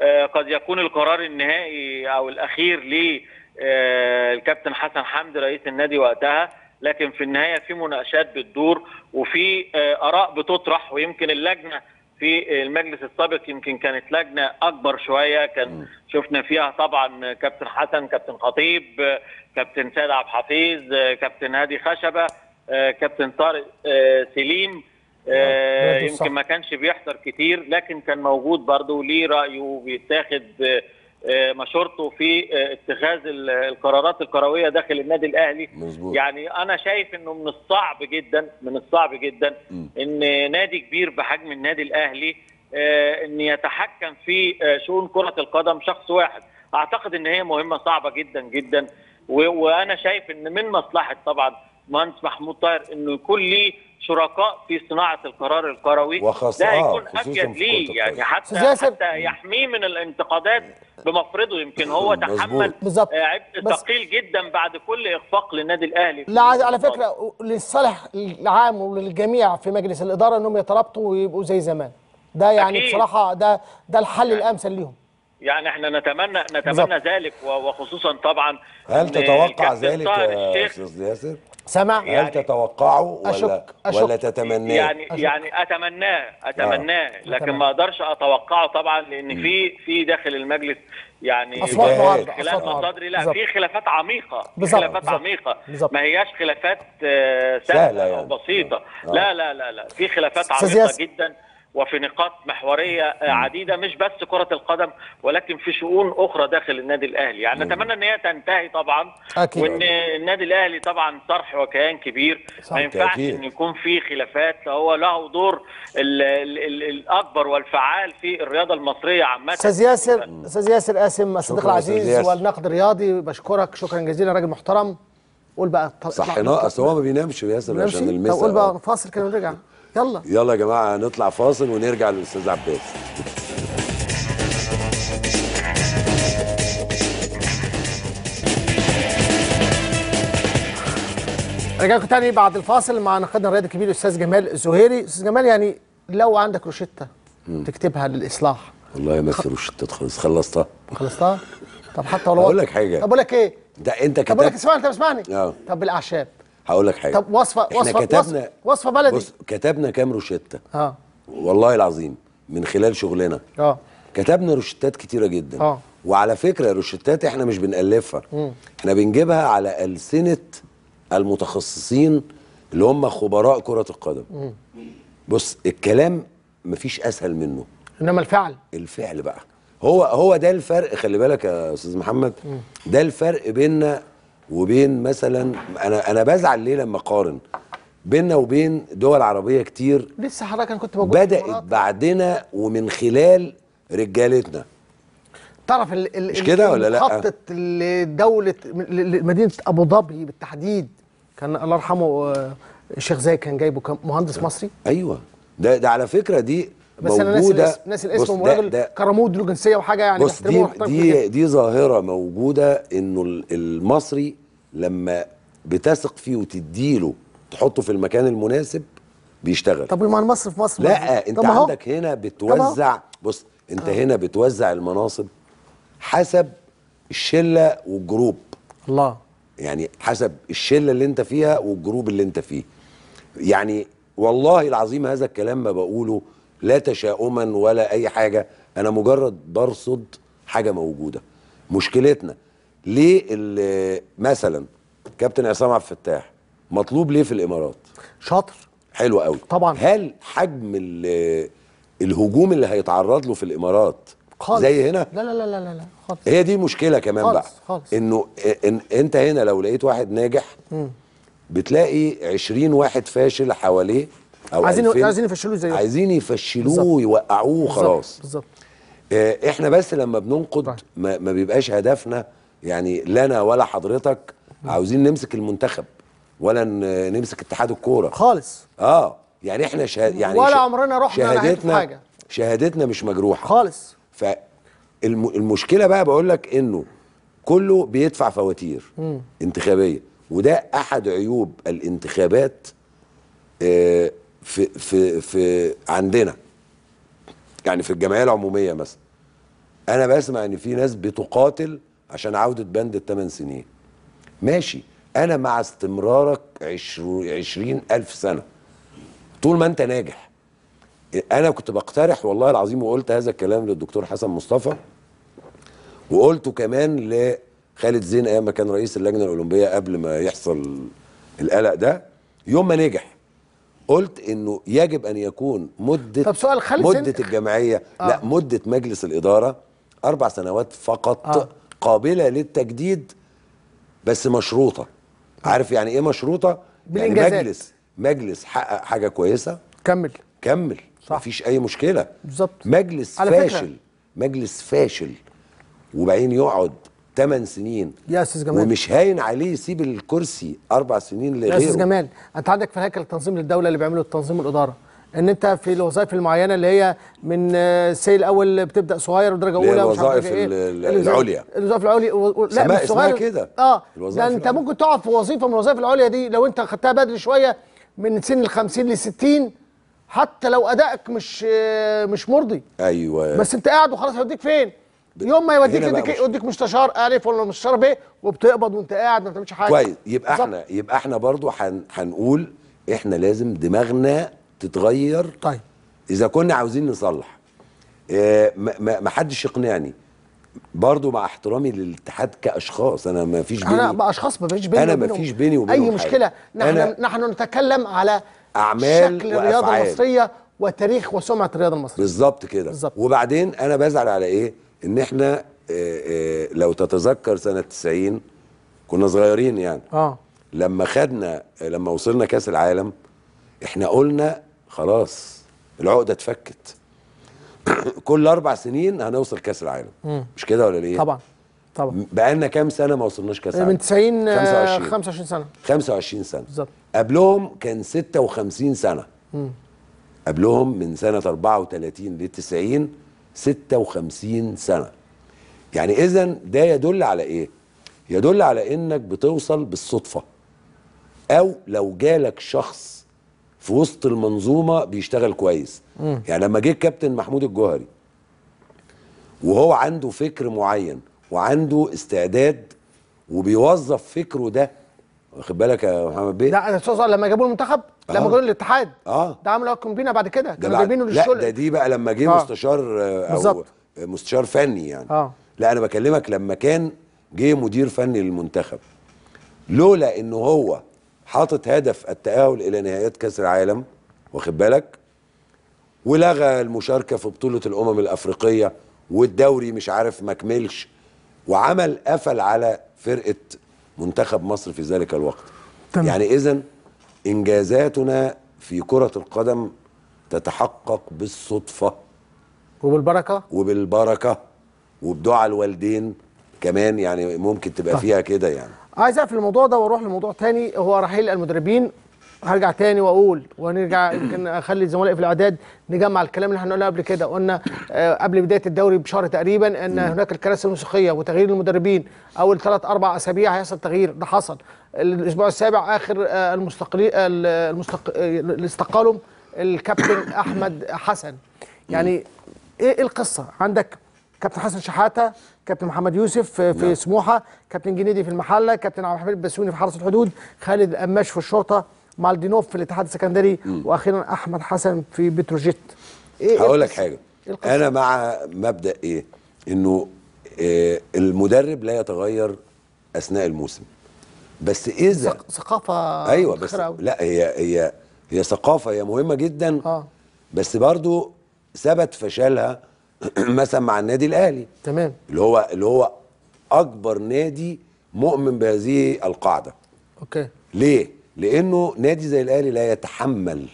آه، قد يكون القرار النهائي او الاخير للكابتن حسن حمدي رئيس النادي وقتها لكن في النهايه في مناقشات بتدور وفي اراء بتطرح ويمكن اللجنه في المجلس السابق يمكن كانت لجنه اكبر شويه كان شفنا فيها طبعا كابتن حسن كابتن خطيب كابتن سيد عبد الحفيظ كابتن هادي خشبه كابتن طارق آه، سليم آه، نعم. يمكن نعم، ما كانش بيحضر كتير لكن كان موجود برضه ليه رايه بيتاخد آه، مشورته آه، في آه، اتخاذ القرارات الكرويه داخل النادي الاهلي مزبوط. يعني انا شايف انه من الصعب جدا من الصعب جدا م. ان نادي كبير بحجم النادي الاهلي آه، ان يتحكم في شؤون كره القدم شخص واحد اعتقد ان هي مهمه صعبه جدا جدا وانا شايف ان من مصلحه طبعا مهندس محمود طاهر انه يكون ليه شركاء في صناعه القرار القروي وخاصة ده هيكون افيد ليه يعني حتى حتى يحميه من الانتقادات بمفرده يمكن هو تحمل آه، عبء ثقيل جدا بعد كل اخفاق للنادي الاهلي لا على فكره للصالح العام وللجميع في مجلس الاداره انهم يترابطوا ويبقوا زي زمان ده يعني أكيد. بصراحه ده ده الحل يعني الامثل ليهم يعني احنا نتمنى نتمنى بالزبط. ذلك وخصوصا طبعا هل تتوقع ذلك يا استاذ ياسر؟ سمع يعني هل تتوقعه ولا أشك ولا تتمناه يعني أشك يعني اتمناه اتمناه آه. لكن ما اقدرش اتوقعه طبعا لان في في داخل المجلس يعني اصوات معارضه خلاف مصادري لا في خلافات عميقه بالزبط. خلافات بالزبط. عميقه بالزبط. ما هياش خلافات آه، سهله, سهلة يعني. او بسيطه آه. لا لا لا لا في خلافات عميقه جدا وفي نقاط محوريه آه، عديده مش بس كره القدم ولكن في شؤون اخرى داخل النادي الاهلي يعني نتمنى ان هي تنتهي طبعا أكيد وان النادي الاهلي طبعا صرح وكيان كبير ما ينفعش ان يكون في خلافات هو له دور الـ الـ الـ الاكبر والفعال في الرياضه المصريه عامه استاذ ياسر استاذ ياسر قاسم الصديق العزيز والنقد الرياضي بشكرك شكرا جزيلا راجل محترم قول بقى صح ناقص هو ما بينامش ياسر عشان المسا قول بقى فاصل كده ونرجع يلا يلا يا جماعه نطلع فاصل ونرجع للاستاذ عباس رجعكم تاني بعد الفاصل مع ناقدنا الرياضي الكبير الاستاذ جمال الزهيري استاذ جمال يعني لو عندك روشته تكتبها للاصلاح والله ما في روشتات خالص خلصتها خلصتها طب حتى ولو اقول لك حاجه طب اقول لك ايه ده انت كتبت طب اقول لك اسمعني طب اسمعني آه. طب بالاعشاب هقول لك حاجه طب وصفه احنا وصفه كتبنا وصفه, وصفة بلدي بص كتبنا كام روشته اه والله العظيم من خلال شغلنا اه كتبنا روشتات كتيره جدا اه وعلى فكره روشتات احنا مش بنالفها م. احنا بنجيبها على السنه المتخصصين اللي هم خبراء كره القدم م. بص الكلام مفيش اسهل منه انما الفعل الفعل بقى هو هو ده الفرق خلي بالك يا استاذ محمد ده الفرق بيننا وبين مثلا انا انا بزعل ليه لما اقارن بيننا وبين دول عربيه كتير لسه حضرتك انا كنت موجود بدات بعدنا ومن خلال رجالتنا تعرف ال ال مش كده ولا لا خطه لدوله مدينه ابو ظبي بالتحديد كان الله يرحمه آه، الشيخ زايد كان جايبه مهندس مصري ايوه ده ده على فكره دي بس انا ناسي الاسم ناسي الاسم وراجل كرموه له جنسيه وحاجه يعني بص دي دي, دي ظاهره موجوده انه المصري لما بتثق فيه وتديله تحطه في المكان المناسب بيشتغل طب ما المصري في مصر لا انت عندك هنا بتوزع بص انت آه. هنا بتوزع المناصب حسب الشله والجروب الله يعني حسب الشله اللي انت فيها والجروب اللي انت فيه يعني والله العظيم هذا الكلام ما بقوله لا تشاؤما ولا اي حاجه انا مجرد برصد حاجه موجوده مشكلتنا ليه مثلا كابتن عصام عبد الفتاح مطلوب ليه في الامارات شاطر حلو قوي طبعا هل حجم الهجوم اللي هيتعرض له في الامارات خالص زي هنا لا لا لا لا لا خالص هي دي مشكله كمان خالص بقى خالص انه إن انت هنا لو لقيت واحد ناجح م. بتلاقي 20 واحد فاشل حواليه او عايزين عايزين يفشلوه زي عايزين يفشلوه يوقعوه خلاص بالظبط آه، احنا بس لما بننقد طيب. ما, ما بيبقاش هدفنا يعني لنا ولا حضرتك عاوزين نمسك المنتخب ولا نمسك اتحاد الكوره خالص اه يعني احنا شهاد يعني ولا عمرنا رحنا شهادتنا حاجه شهادتنا مش مجروحه خالص فالمشكله بقى بقول لك انه كله بيدفع فواتير انتخابيه وده احد عيوب الانتخابات آه في في في عندنا يعني في الجمعيه العموميه مثلا انا بسمع ان في ناس بتقاتل عشان عوده بند الثمان سنين ماشي انا مع استمرارك عشرين الف سنه طول ما انت ناجح انا كنت بقترح والله العظيم وقلت هذا الكلام للدكتور حسن مصطفى وقلته كمان لخالد زين ايام ما كان رئيس اللجنه الاولمبيه قبل ما يحصل القلق ده يوم ما نجح قلت انه يجب ان يكون مده طب سؤال خالد مده سن... الجمعيه آه. لا مده مجلس الاداره اربع سنوات فقط آه. قابله للتجديد بس مشروطه آه. عارف يعني ايه مشروطه يعني مجلس مجلس حقق حاجه كويسه كمل كمل صح. مفيش اي مشكله بالظبط مجلس فاشل فكرة. مجلس فاشل وبعدين يقعد ثمان سنين يا استاذ جمال ومش هاين عليه يسيب الكرسي اربع سنين لغيره يا استاذ جمال انت عندك في الهيكل التنظيم للدوله اللي بيعمله التنظيم الاداره ان انت في الوظائف المعينه اللي هي من السي آه، الاول بتبدا صغير ودرجه اولى الوظائف إيه؟, إيه، العليا الوظائف العليا لا مش صغير كده اه ده انت العليا. ممكن تقع في وظيفه من الوظائف العليا دي لو انت خدتها بدري شويه من سن ال 50 ل 60 حتى لو ادائك مش آه، مش مرضي ايوه بس انت قاعد وخلاص هيوديك فين يوم ما يوديك يديك يديك مستشار الف ولا مستشار ب وبتقبض وانت قاعد ما بتعملش حاجه كويس يبقى بالزبط. احنا يبقى احنا برضو هنقول احنا لازم دماغنا تتغير طيب اذا كنا عاوزين نصلح اه ما حدش يقنعني برضو مع احترامي للاتحاد كاشخاص انا ما فيش بيني انا باشخاص ما فيش بيني انا ما فيش بيني وبينهم اي مشكله نحن نحن نتكلم على اعمال شكل الرياضه المصريه وتاريخ وسمعه الرياضه المصريه بالظبط كده بالزبط. وبعدين انا بزعل على ايه ان احنا آه، آه، لو تتذكر سنه 90 كنا صغيرين يعني اه لما خدنا لما وصلنا كاس العالم احنا قلنا خلاص العقده اتفكت كل اربع سنين هنوصل كاس العالم م. مش كده ولا ليه طبعا طبعا بقالنا كام سنه ما وصلناش كاس العالم من 90 25 25 سنه 25 سنه بالظبط قبلهم كان 56 سنه م. قبلهم من سنه 34 ل 90 56 سنة يعني إذا ده يدل على إيه؟ يدل على إنك بتوصل بالصدفة أو لو جالك شخص في وسط المنظومة بيشتغل كويس مم. يعني لما جه الكابتن محمود الجوهري وهو عنده فكر معين وعنده استعداد وبيوظف فكره ده واخد بالك يا محمد بيه لا استاذ لما جابوه المنتخب آه. لما جابوه الاتحاد اه ده عملوا الكومبينا بعد كده كانوا جايبينه للشغل لا ده دي بقى لما جه آه. مستشار آه، او بالزبط. مستشار فني يعني آه. لا انا بكلمك لما كان جه مدير فني للمنتخب لولا ان هو حاطط هدف التاهل الى نهائيات كاس العالم واخد بالك ولغى المشاركه في بطوله الامم الافريقيه والدوري مش عارف ما كملش وعمل قفل على فرقه منتخب مصر في ذلك الوقت تمام. يعني إذا إنجازاتنا في كرة القدم تتحقق بالصدفة وبالبركة وبالبركة وبدعاء الوالدين كمان يعني ممكن تبقى طيب. فيها كده يعني عايز اقفل الموضوع ده واروح لموضوع تاني هو رحيل المدربين هرجع تاني واقول ونرجع يمكن اخلي الزملاء في الاعداد نجمع الكلام اللي احنا قلناه قبل كده قلنا آه، قبل بدايه الدوري بشهر تقريبا ان هناك الكراسي الموسيقيه وتغيير المدربين اول ثلاث اربع اسابيع هيحصل تغيير ده حصل الاسبوع السابع اخر آه، المستقلين المستق... آه، اللي الكابتن احمد حسن يعني ايه القصه عندك كابتن حسن شحاته كابتن محمد يوسف في لا. نعم. سموحه كابتن جنيدي في المحله كابتن عبد الحميد البسوني في حرس الحدود خالد القماش في الشرطه مالدينوف في الاتحاد السكندري واخيرا احمد حسن في بتروجيت ايه, إيه هقول لك حاجه إيه القصة. انا مع مبدا ايه انه إيه المدرب لا يتغير اثناء الموسم بس اذا ثقافه ايوه بس لا هي هي هي ثقافه هي مهمه جدا آه. بس برضو ثبت فشلها مثلا مع النادي الاهلي تمام اللي هو اللي هو اكبر نادي مؤمن بهذه القاعده اوكي ليه لانه نادي زي الاهلي لا يتحمل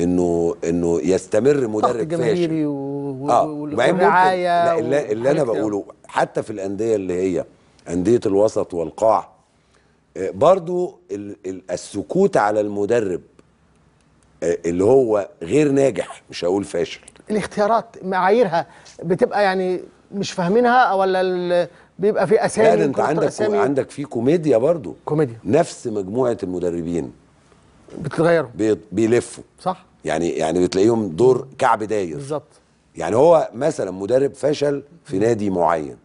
انه انه يستمر مدرب فاشل و... آه. والرعايه ممكن... و... اللي انا بقوله حتى في الانديه اللي هي انديه الوسط والقاع آه، برضو السكوت على المدرب آه، اللي هو غير ناجح مش هقول فاشل الاختيارات معاييرها بتبقى يعني مش فاهمينها ولا بيبقى في اسامي يعني انت عندك أسامي. عندك في كوميديا برضو كوميديا نفس مجموعه المدربين بتتغيروا بيلفوا صح يعني يعني بتلاقيهم دور كعب داير بالظبط يعني هو مثلا مدرب فشل في نادي معين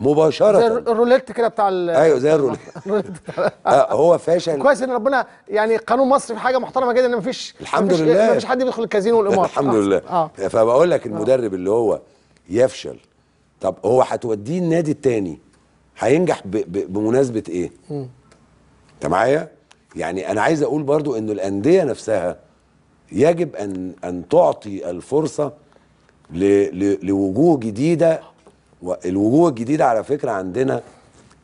مباشرة زي الروليت كده بتاع ال ايوه زي الروليت آه هو فاشل كويس ان ربنا يعني قانون مصر في حاجه محترمه جدا ان مفيش الحمد مفيش لله مفيش حد بيدخل الكازينو والامارات الحمد آه. لله آه. فبقول لك آه. المدرب اللي هو يفشل طب هو هتوديه النادي التاني هينجح بمناسبه ايه؟ انت معايا؟ يعني انا عايز اقول برضو انه الانديه نفسها يجب ان ان تعطي الفرصه ل... ل... لوجوه جديده الوجوه الجديده على فكره عندنا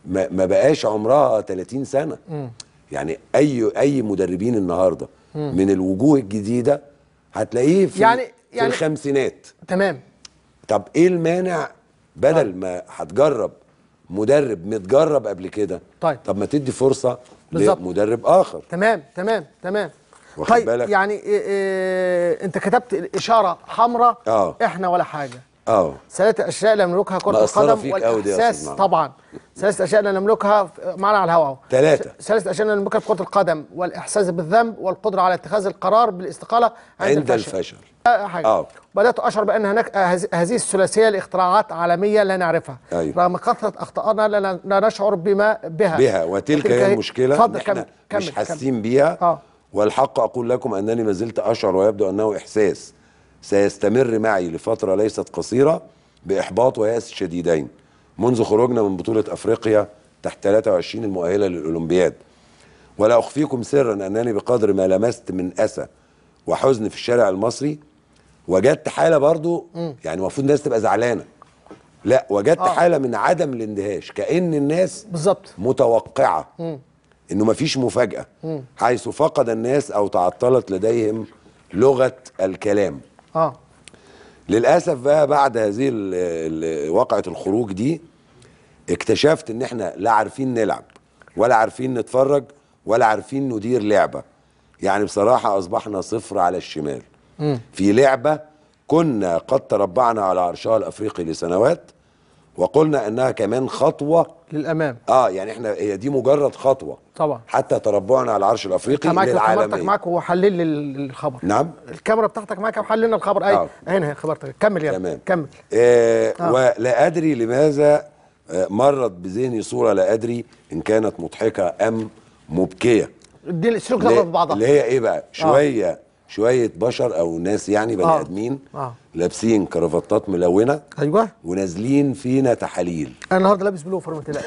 ما, ما بقاش عمرها 30 سنه م. يعني اي اي مدربين النهارده م. من الوجوه الجديده هتلاقيه في يعني, يعني في الخمسينات تمام طب ايه المانع بدل طيب. ما هتجرب مدرب متجرب قبل كده طيب طب ما تدي فرصه بالزبط. لمدرب اخر تمام تمام تمام واخد طيب بالك؟ يعني إيه إيه, إيه، انت كتبت الاشاره حمراء آه. احنا ولا حاجه اه ثلاث اشياء لا نملكها كره القدم والاحساس طبعا ثلاث اشياء لا نملكها معنا على الهواء ثلاثه ثلاث اشياء لا نملكها كره القدم والاحساس بالذنب والقدره على اتخاذ القرار بالاستقاله عند, عند الفشل, الفشل. آه، آه، حاجه آه. بدات اشعر بان هناك آه، هذه الثلاثيه لاختراعات عالميه لا نعرفها أيوه. رغم كثره اخطائنا لا نشعر بما بها بها وتلك هي المشكله احنا كمل مش حاسين بيها آه. والحق اقول لكم انني ما زلت اشعر ويبدو انه احساس سيستمر معي لفترة ليست قصيرة بإحباط ويأس شديدين منذ خروجنا من بطولة أفريقيا تحت 23 المؤهلة للأولمبياد ولا أخفيكم سرا أنني بقدر ما لمست من أسى وحزن في الشارع المصري وجدت حالة برضو يعني المفروض الناس تبقى زعلانة لا وجدت آه. حالة من عدم الاندهاش كأن الناس بالظبط متوقعة م. انه مفيش مفاجأة م. حيث فقد الناس او تعطلت لديهم لغة الكلام اه للاسف بقى بعد هذه واقعه الخروج دي اكتشفت ان احنا لا عارفين نلعب ولا عارفين نتفرج ولا عارفين ندير لعبه يعني بصراحه اصبحنا صفر على الشمال م. في لعبه كنا قد تربعنا على عرشها الافريقي لسنوات وقلنا انها كمان خطوه للامام اه يعني احنا هي دي مجرد خطوه طبعا حتى تربعنا على العرش الافريقي معاك للعالميه كاميرتك معاك وحلل لي الخبر نعم الكاميرا بتاعتك معاك وحللنا الخبر اي آه. هنا خبرتك كمل يا تمام كمل آه آه. ولا ادري لماذا آه، مرت بذهني صوره لا ادري ان كانت مضحكه ام مبكيه السلوك ده في بعضها اللي هي ايه بقى آه. شويه آه. شويه بشر او ناس يعني بني آه. ادمين آه. آه. لابسين كرافتات ملونه ايوه ونازلين فينا تحاليل انا النهارده لابس بلوفر ما تقلقش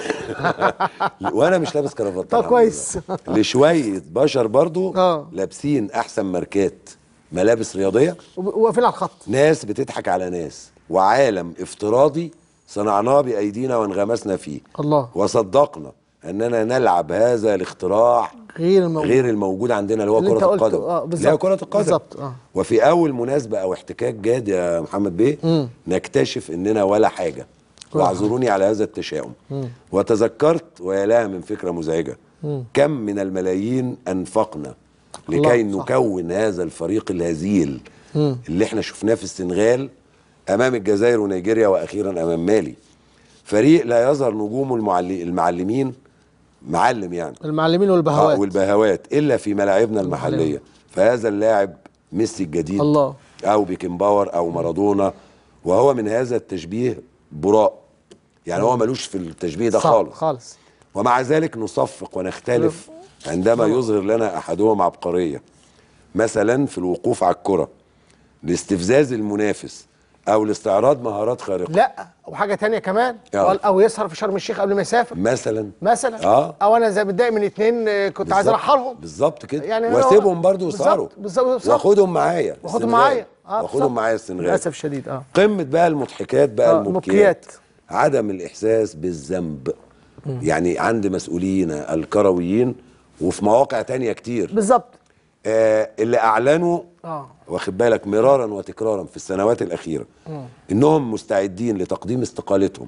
وانا مش لابس كرافتات طب كويس لشويه بشر برضو آه. لابسين احسن ماركات ملابس رياضيه وواقفين على الخط ناس بتضحك على ناس وعالم افتراضي صنعناه بايدينا وانغمسنا فيه الله وصدقنا اننا نلعب هذا الاختراع غير الموجود غير الموجود عندنا اللي هو كره القدم آه، اللي هي هو كره القدم بالظبط اه وفي اول مناسبه او احتكاك جاد يا محمد بيه مم. نكتشف اننا ولا حاجه واعذروني على هذا التشاؤم وتذكرت ويا لها من فكره مزعجه مم. كم من الملايين انفقنا لكي نكون هذا الفريق الهزيل مم. اللي احنا شفناه في السنغال امام الجزائر ونيجيريا واخيرا امام مالي فريق لا يظهر نجومه المعلمين معلم يعني المعلمين والبهوات آه والبهوات الا في ملاعبنا المحليه فهذا اللاعب ميسي الجديد الله او باور او مارادونا وهو من هذا التشبيه براء يعني هو ملوش في التشبيه ده خالص خالص ومع ذلك نصفق ونختلف عندما يظهر لنا احدهم عبقريه مثلا في الوقوف على الكره لاستفزاز المنافس او لاستعراض مهارات خارقه لا او حاجه كمان آه. قال او يسهر في شرم الشيخ قبل ما يسافر مثلا مثلا اه او انا زي متضايق من اثنين آه، كنت عايز ارحلهم بالظبط كده يعني واسيبهم برضه يسهروا واخدهم معايا واخدهم معايا اه واخدهم معايا السنغال للاسف شديد اه قمه بقى المضحكات بقى آه المبكيات عدم الاحساس بالذنب يعني عند مسؤولينا الكرويين وفي مواقع تانية كتير بالظبط آه اللي اعلنوا آه. واخد بالك مرارا وتكرارا في السنوات الاخيره م. آه. انهم مستعدين لتقديم استقالتهم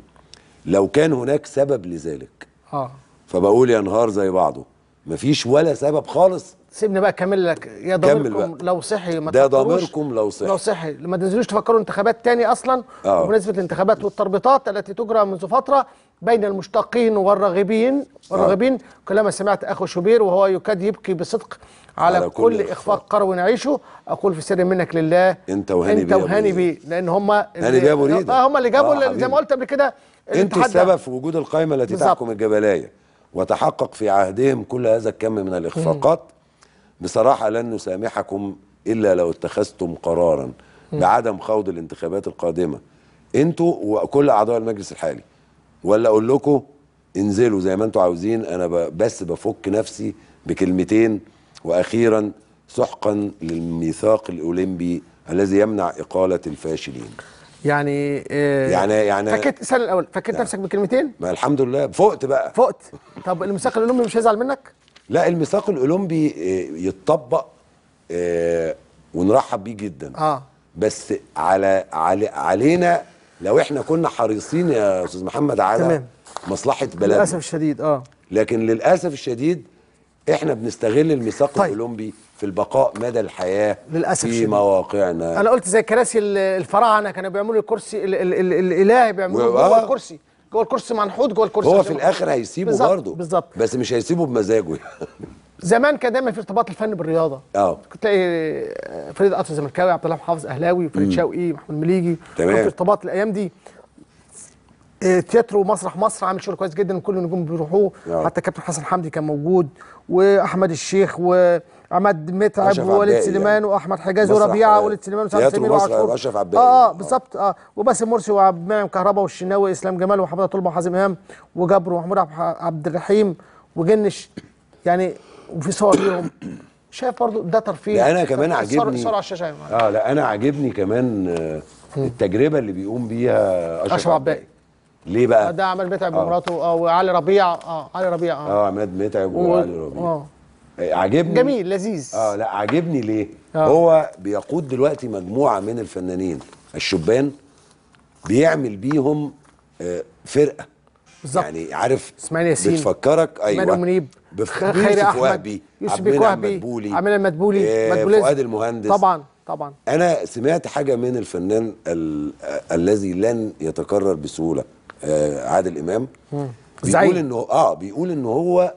لو كان هناك سبب لذلك اه فبقول يا نهار زي بعضه مفيش ولا سبب خالص سيبني بقى كمل لك يا ضميركم لو صحي ما ده ضميركم لو صحي لو صحي ما تنزلوش تفكروا انتخابات تاني اصلا آه. وبنسبه الانتخابات والتربيطات التي تجرى منذ فتره بين المشتاقين والراغبين والراغبين كلما سمعت اخو شبير وهو يكاد يبكي بصدق على, على كل, كل اخفاق قرو نعيشه اقول في سر منك لله انت وهاني انت وهاني بيه لان هم هاني جابوا اه هم اللي جابوا آه زي ما قلت قبل كده انتوا السبب في وجود القائمه التي بالزبط. تحكم الجبلايه وتحقق في عهدهم كل هذا الكم من الاخفاقات بصراحه لن نسامحكم الا لو اتخذتم قرارا بعدم خوض الانتخابات القادمه انتوا وكل اعضاء المجلس الحالي ولا اقول لكم انزلوا زي ما انتم عاوزين انا بس بفك نفسي بكلمتين واخيرا سحقا للميثاق الاولمبي الذي يمنع اقاله الفاشلين يعني إيه يعني يعني فكيت سال الاول فكيت يعني نفسك بكلمتين ما الحمد لله فقت بقى فقت طب الميثاق الاولمبي مش هيزعل منك لا الميثاق الاولمبي آه، يتطبق آه، ونرحب بيه جدا اه بس على, علي علينا لو احنا كنا حريصين يا استاذ محمد على تمام. مصلحه بلدنا للاسف الشديد اه لكن للاسف الشديد احنا بنستغل الميثاق طيب. الاولمبي في البقاء مدى الحياه للاسف في شديد. مواقعنا انا قلت زي كراسي الفراعنه كانوا بيعملوا الكرسي ال ال ال الالهي بيعملوه جوه آه. الكرسي جوه الكرسي منحوت جوه الكرسي هو في الاخر هيسيبه برضه بالظبط بس مش هيسيبه بمزاجه زمان كان دايما في ارتباط الفن بالرياضه اه كنت تلاقي آه، فريد قطر زملكاوي عبد الله محافظ اهلاوي فريد شوقي محمود مليجي تمام في ارتباط الايام دي آه، تياترو ومسرح مصر عامل شغل كويس جدا وكل النجوم بيروحوه آه. حتى كابتن حسن حمدي كان موجود واحمد الشيخ وعماد متعب ووليد سليمان يعني. واحمد حجازي وربيعه ووليد سليمان وسعد سمير وعاشور اشرف عباقي اه, آه بالظبط اه وباسم مرسي وعبد المنعم كهربا والشناوي اسلام جمال وحماده طلبه وحازم امام وجبر ومحمود عبد الرحيم وجنش يعني وفي صور ليهم شايف برضو ده ترفيه لا انا كمان عاجبني صور على الشاشه اه لا انا عاجبني كمان التجربه اللي بيقوم بيها اشرف عباقي ليه بقى؟ ده عماد متعب ومراته آه. اه وعلي ربيع اه علي ربيع اه اه عماد متعب وعلي ربيع آه. اه عاجبني جميل لذيذ اه لا عاجبني ليه؟ آه. هو بيقود دلوقتي مجموعه من الفنانين الشبان بيعمل بيهم آه، فرقه بالظبط يعني عارف اسماعيل ياسين بتفكرك ايوه اسماعيل منيب خيري احمد وهبي يوسف بيك وهبي عامل المدبولي إيه فؤاد المهندس طبعا طبعا انا سمعت حاجه من الفنان آه، الذي لن يتكرر بسهوله آه عادل امام مم. بيقول زعيم. انه اه بيقول ان هو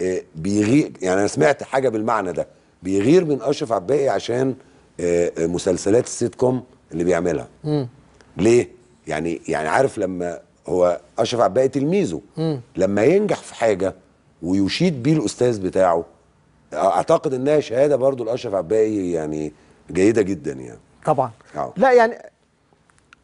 آه بيغير يعني انا سمعت حاجه بالمعنى ده بيغير من اشرف عباقي عشان آه مسلسلات السيت كوم اللي بيعملها مم. ليه يعني يعني عارف لما هو اشرف عباقي تلميذه لما ينجح في حاجه ويشيد بيه الاستاذ بتاعه اعتقد انها شهاده برضو لاشرف عباقي يعني جيده جدا يعني طبعا أو. آه. لا يعني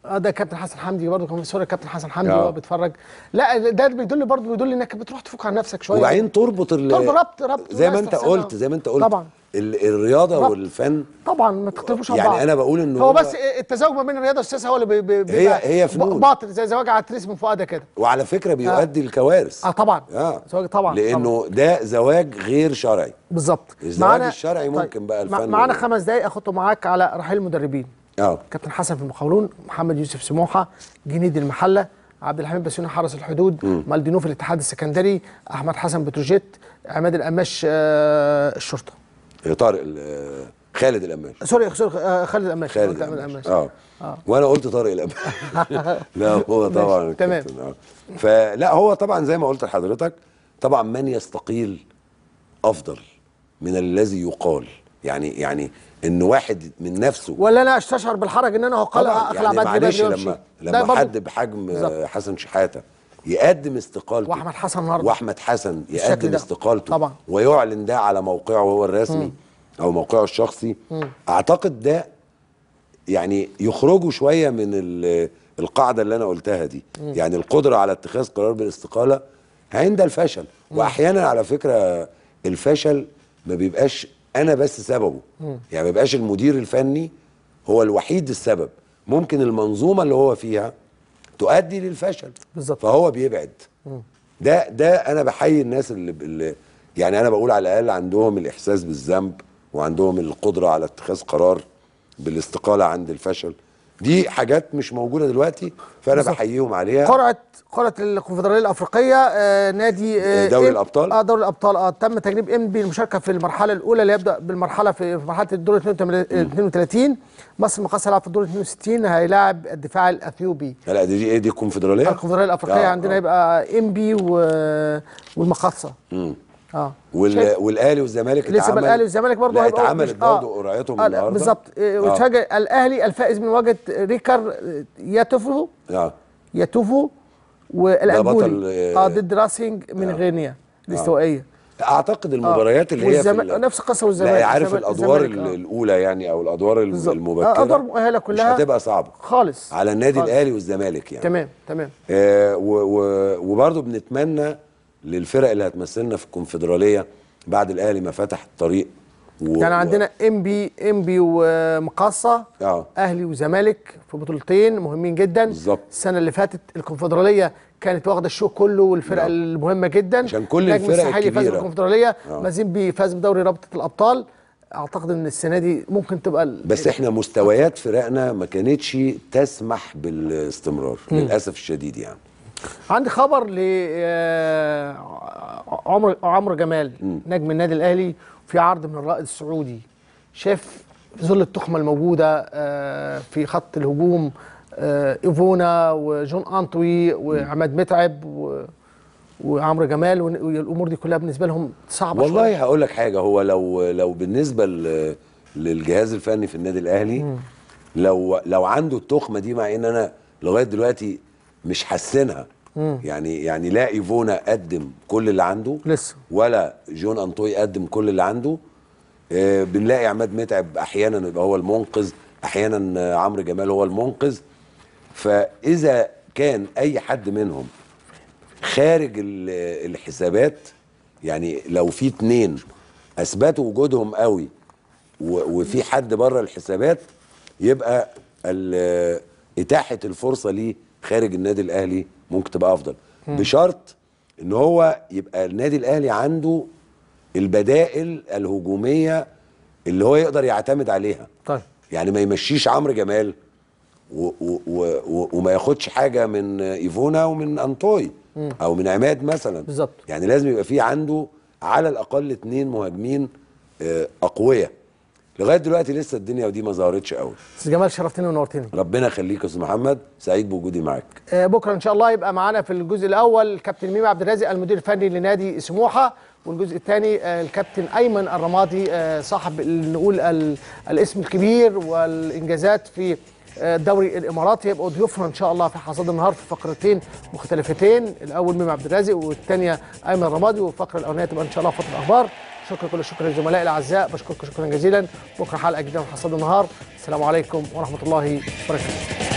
اه ده كابتن حسن حمدي برضه كان سوري كابتن حسن حمدي آه. وهو بيتفرج لا ده بيدل برضه بيدل انك بتروح تفك عن نفسك شويه وبعدين تربط ال... تربط ربط ربط زي ما انت قلت زي ما انت قلت طبعا الرياضه ربط. والفن طبعا ما تختلفوش عن يعني بعض. انا بقول انه هو بس التزاوج ما بين الرياضه والسياسه هو اللي بي بي هي هي فنون باطل زي زواج عتريس من فؤاده كده وعلى فكره آه. بيؤدي آه. لكوارث اه طبعا اه زواج طبعا لانه طبعا. ده زواج غير شرعي بالظبط الزواج معنا... الشرعي طيب، ممكن طيب. بقى الفن معانا خمس دقائق اخدته معاك على رحيل المدربين اه كابتن حسن في المقاولون محمد يوسف سموحه جنيد المحله عبد الحميد بسيوني حرس الحدود مالدينو مالدينوف الاتحاد السكندري احمد حسن بتروجيت عماد القماش آه الشرطه طارق خالد القماش سوري سوري آه، خالد القماش خالد القماش آه. اه وانا قلت طارق القماش لا هو طبعا تمام آه. فلا هو طبعا زي ما قلت لحضرتك طبعا من يستقيل افضل من الذي يقال يعني يعني ان واحد من نفسه ولا انا استشعر بالحرج ان انا هقلع اخلع يعني بدري معلش لما لما حد بحجم بالزبط. حسن شحاته يقدم استقالته واحمد حسن النهارده واحمد حسن يقدم استقالته طبعا ويعلن ده على موقعه هو الرسمي م. او موقعه الشخصي م. اعتقد ده يعني يخرجوا شويه من القاعده اللي انا قلتها دي م. يعني القدره على اتخاذ قرار بالاستقاله عند الفشل واحيانا على فكره الفشل ما بيبقاش انا بس سببه م. يعني ما يبقاش المدير الفني هو الوحيد السبب ممكن المنظومه اللي هو فيها تؤدي للفشل بالظبط فهو بيبعد م. ده ده انا بحيي الناس اللي, اللي يعني انا بقول على الاقل عندهم الاحساس بالذنب وعندهم القدره على اتخاذ قرار بالاستقاله عند الفشل دي حاجات مش موجوده دلوقتي فانا بحييهم عليها قرعه قرعه الكونفدراليه الافريقيه آه نادي آه, آه، دوري الابطال اه دوري الابطال اه تم تجنيب انبي المشاركه في المرحله الاولى اللي يبدا بالمرحله في مرحله الدور 32 مصر مقاس هيلعب في الدور 62 هيلاعب الدفاع الاثيوبي لا دي ايه دي الكونفدراليه الكونفدراليه الافريقيه آه عندنا آه. هيبقى انبي والمقاصه آه. وال... والاهلي والزمالك لسه اتعمل الاهلي والزمالك برضه هيبقوا اتعملت آه. برضه قرايتهم آه. النهارده بالظبط وتفاجئ إيه، آه. الاهلي الفائز من وجهه ريكار يا آه. يا توفو آه. والانبولي اه ضد راسينج من آه. غينيا الاستوائيه اعتقد المباريات آه. اللي والزم... هي في نفس القصه والزمالك لا عارف الادوار آه. الاولى يعني او الادوار بالزبط. المبكره ادوار مؤهله كلها مش هتبقى صعبه خالص على النادي الاهلي والزمالك يعني تمام تمام آه و... و... وبرضه بنتمنى للفرق اللي هتمثلنا في الكونفدراليه بعد الاهلي ما فتح الطريق و... كان عندنا ام بي ام بي ومقاصه آه. اهلي وزمالك في بطولتين مهمين جدا بالزبط. السنه اللي فاتت الكونفدراليه كانت واخده الشو كله والفرق آه. المهمه جدا عشان كل الفرق الكبيره فاز بالكونفدراليه آه. مازيمبي فاز بدوري رابطه الابطال اعتقد ان السنه دي ممكن تبقى بس احنا مستويات فرقنا ما كانتش تسمح بالاستمرار م. للاسف الشديد يعني عندي خبر ل آه، عمرو عمرو جمال نجم النادي الاهلي في عرض من الرائد السعودي شاف في ظل التخمه الموجوده آه، في خط الهجوم آه، ايفونا وجون انطوي وعماد متعب وعمرو جمال والامور دي كلها بالنسبه لهم صعبه والله هقول لك حاجه هو لو لو بالنسبه للجهاز الفني في النادي الاهلي لو لو عنده التخمه دي مع ان انا لغايه دلوقتي مش حاسينها يعني يعني لا ايفونا قدم كل اللي عنده لسه ولا جون انطوي قدم كل اللي عنده آه بنلاقي عماد متعب احيانا يبقى هو المنقذ احيانا عمرو جمال هو المنقذ فاذا كان اي حد منهم خارج الحسابات يعني لو في اتنين اثبتوا وجودهم قوي وفي حد بره الحسابات يبقى اتاحه الفرصه ليه خارج النادي الاهلي ممكن تبقى افضل م. بشرط ان هو يبقى النادي الاهلي عنده البدائل الهجوميه اللي هو يقدر يعتمد عليها طيب يعني ما يمشيش عمرو جمال و و و وما ياخدش حاجه من ايفونا ومن انطوي م. او من عماد مثلا بالظبط يعني لازم يبقى في عنده على الاقل اثنين مهاجمين آه، اقوياء لغايه دلوقتي لسه الدنيا ودي ما ظهرتش قوي استاذ جمال شرفتني ونورتني ربنا يخليك يا استاذ محمد سعيد بوجودي معاك آه بكره ان شاء الله يبقى معانا في الجزء الاول كابتن ميمي عبد الرازق المدير الفني لنادي سموحه والجزء الثاني آه الكابتن ايمن الرمادي آه صاحب نقول الاسم الكبير والانجازات في آه، الدوري الاماراتي يبقوا ضيوفنا ان شاء الله في حصاد النهار في فقرتين مختلفتين الاول ميم عبد الرازق والثانيه ايمن الرمادي والفقره الاولانيه تبقى ان شاء الله فقره اخبار شكرا كل الشكر للزملاء الاعزاء بشكركم شكرا جزيلا بكره حلقه جديده من حصاد النهار السلام عليكم ورحمه الله وبركاته